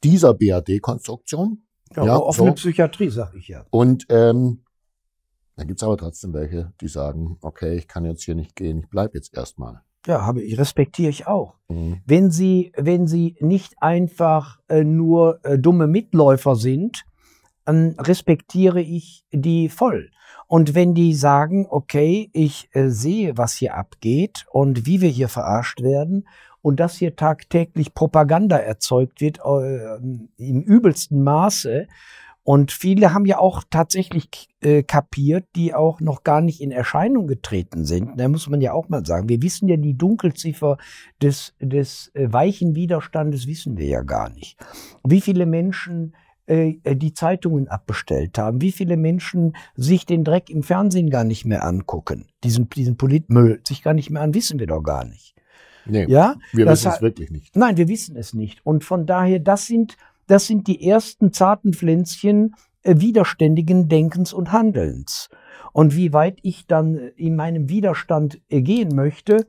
dieser BAD-Konstruktion. Ja, ja, offene so. Psychiatrie, sag ich ja. Und ähm, gibt es aber trotzdem welche, die sagen, okay, ich kann jetzt hier nicht gehen, ich bleibe jetzt erstmal. Ja, habe ich, respektiere ich auch. Mhm. Wenn sie, wenn sie nicht einfach äh, nur äh, dumme Mitläufer sind, dann respektiere ich die voll. Und wenn die sagen, okay, ich äh, sehe, was hier abgeht und wie wir hier verarscht werden und dass hier tagtäglich Propaganda erzeugt wird äh, im übelsten Maße. Und viele haben ja auch tatsächlich äh, kapiert, die auch noch gar nicht in Erscheinung getreten sind. Da muss man ja auch mal sagen. Wir wissen ja die Dunkelziffer des, des äh, weichen Widerstandes wissen wir ja gar nicht. Wie viele Menschen äh, die Zeitungen abbestellt haben, wie viele Menschen sich den Dreck im Fernsehen gar nicht mehr angucken, diesen, diesen Politmüll sich gar nicht mehr an, wissen wir doch gar nicht. Nee, ja, wir wissen es wirklich nicht. Nein, wir wissen es nicht. Und von daher, das sind, das sind die ersten zarten Pflänzchen äh, widerständigen Denkens und Handelns. Und wie weit ich dann äh, in meinem Widerstand äh, gehen möchte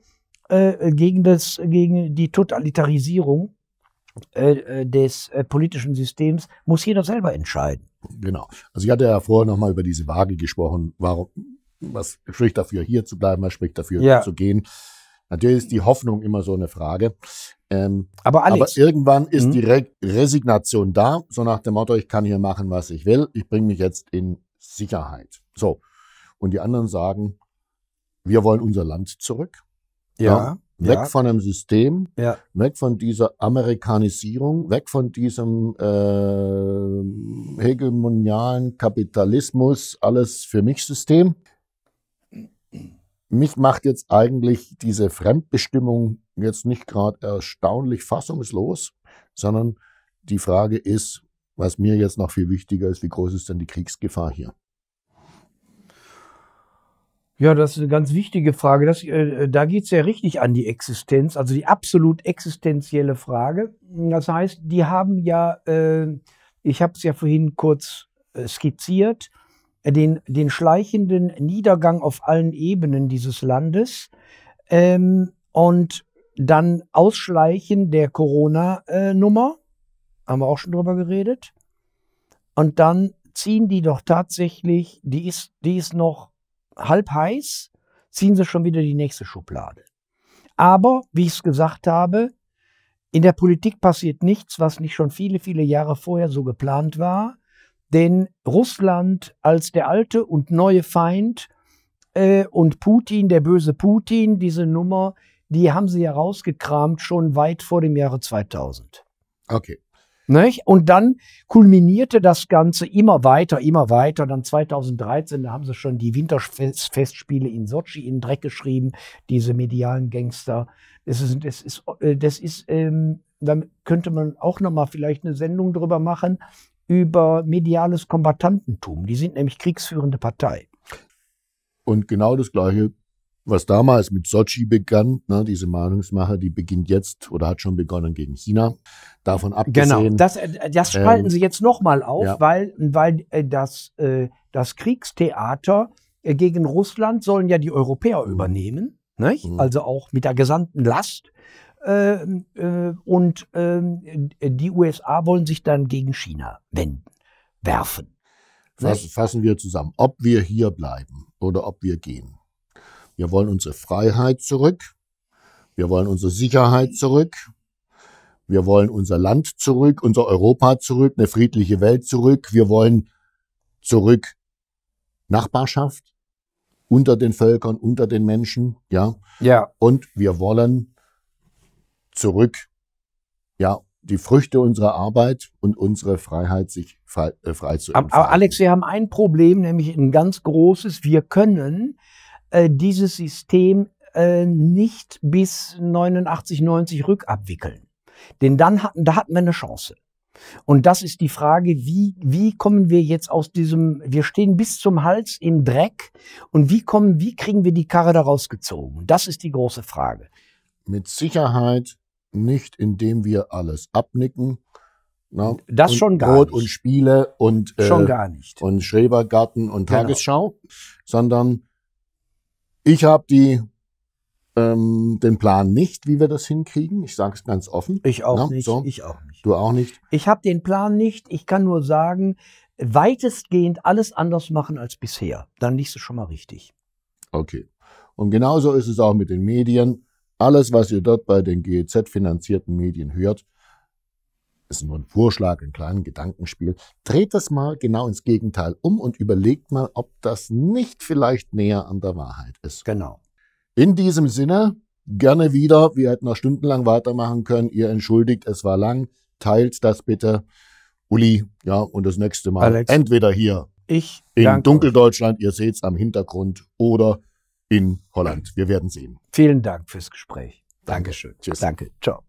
äh, äh gegen, das, gegen die Totalitarisierung äh, des politischen Systems, muss jeder selber entscheiden. Genau. Also ich hatte ja vorher nochmal über diese Waage gesprochen. Warum, was spricht dafür, hier zu bleiben, was spricht dafür, ja. zu gehen. Natürlich ist die Hoffnung immer so eine Frage. Ähm, aber, Alex, aber irgendwann ist hm? die Re Resignation da, so nach dem Motto, ich kann hier machen, was ich will, ich bringe mich jetzt in Sicherheit. So. Und die anderen sagen, wir wollen unser Land zurück. Ja. ja weg ja. von einem System, ja. weg von dieser Amerikanisierung, weg von diesem äh, hegemonialen Kapitalismus, alles für mich System mich macht jetzt eigentlich diese Fremdbestimmung jetzt nicht gerade erstaunlich fassungslos, sondern die Frage ist, was mir jetzt noch viel wichtiger ist, wie groß ist denn die Kriegsgefahr hier? Ja, das ist eine ganz wichtige Frage. Das, äh, da geht's ja richtig an die Existenz, also die absolut existenzielle Frage. Das heißt, die haben ja, äh, ich habe es ja vorhin kurz äh, skizziert, äh, den, den schleichenden Niedergang auf allen Ebenen dieses Landes ähm, und dann Ausschleichen der Corona-Nummer, haben wir auch schon drüber geredet. Und dann ziehen die doch tatsächlich, die ist, die ist noch halb heiß, ziehen sie schon wieder die nächste Schublade. Aber, wie ich es gesagt habe, in der Politik passiert nichts, was nicht schon viele, viele Jahre vorher so geplant war denn Russland als der alte und neue Feind äh, und Putin, der böse Putin, diese Nummer, die haben sie ja rausgekramt schon weit vor dem Jahre 2000. Okay. Nicht? Und dann kulminierte das Ganze immer weiter, immer weiter. Dann 2013, da haben sie schon die Winterfestspiele in Sochi in den Dreck geschrieben, diese medialen Gangster. Das ist, das ist, äh, das ist ähm, da könnte man auch nochmal vielleicht eine Sendung drüber machen, über mediales Kombatantentum. Die sind nämlich kriegsführende Partei. Und genau das Gleiche, was damals mit Sochi begann, ne, diese Mahnungsmache, die beginnt jetzt oder hat schon begonnen gegen China. Davon genau, abgesehen. Genau, das, äh, das ähm, spalten ähm, sie jetzt nochmal auf, ja. weil, weil äh, das, äh, das Kriegstheater gegen Russland sollen ja die Europäer mhm. übernehmen. Mhm. Also auch mit der gesamten Last. Ähm, äh, und äh, die USA wollen sich dann gegen China wenden, werfen. Fass, fassen wir zusammen, ob wir hier bleiben oder ob wir gehen. Wir wollen unsere Freiheit zurück. Wir wollen unsere Sicherheit zurück. Wir wollen unser Land zurück, unser Europa zurück, eine friedliche Welt zurück. Wir wollen zurück Nachbarschaft unter den Völkern, unter den Menschen, ja. Ja. Und wir wollen zurück, ja, die Früchte unserer Arbeit und unsere Freiheit, sich frei, äh, frei zu entfalten. Aber Alex, wir haben ein Problem, nämlich ein ganz großes. Wir können äh, dieses System äh, nicht bis 89, 90 rückabwickeln. Denn dann hatten, da hatten wir eine Chance. Und das ist die Frage, wie, wie kommen wir jetzt aus diesem, wir stehen bis zum Hals im Dreck und wie kommen, wie kriegen wir die Karre daraus gezogen? Das ist die große Frage. Mit Sicherheit nicht, indem wir alles abnicken. Na, ne, das schon gar Brot nicht. und Spiele und, äh, schon gar nicht. und Schrebergarten und genau. Tagesschau, sondern ich habe die ähm, den Plan nicht, wie wir das hinkriegen. Ich sage es ganz offen. Ich auch Na, ne, nicht. So. Ich auch nicht. Du auch nicht. Ich habe den Plan nicht. Ich kann nur sagen, weitestgehend alles anders machen als bisher. Dann liegst du schon mal richtig. Okay. Und genauso ist es auch mit den Medien. Alles, was ihr dort bei den GEZ-finanzierten Medien hört, ist nur ein Vorschlag, ein kleines Gedankenspiel. Dreht das mal genau ins Gegenteil um und überlegt mal, ob das nicht vielleicht näher an der Wahrheit ist. Genau. In diesem Sinne, gerne wieder. Wir hätten noch stundenlang weitermachen können. Ihr entschuldigt, es war lang. Teilt das bitte. Uli, ja, und das nächste Mal Alex, entweder hier ich in Dunkeldeutschland, ihr seht's am Hintergrund, oder in Holland. Wir werden sehen. Vielen Dank fürs Gespräch. Dankeschön. Dankeschön. Tschüss. Danke. Ciao.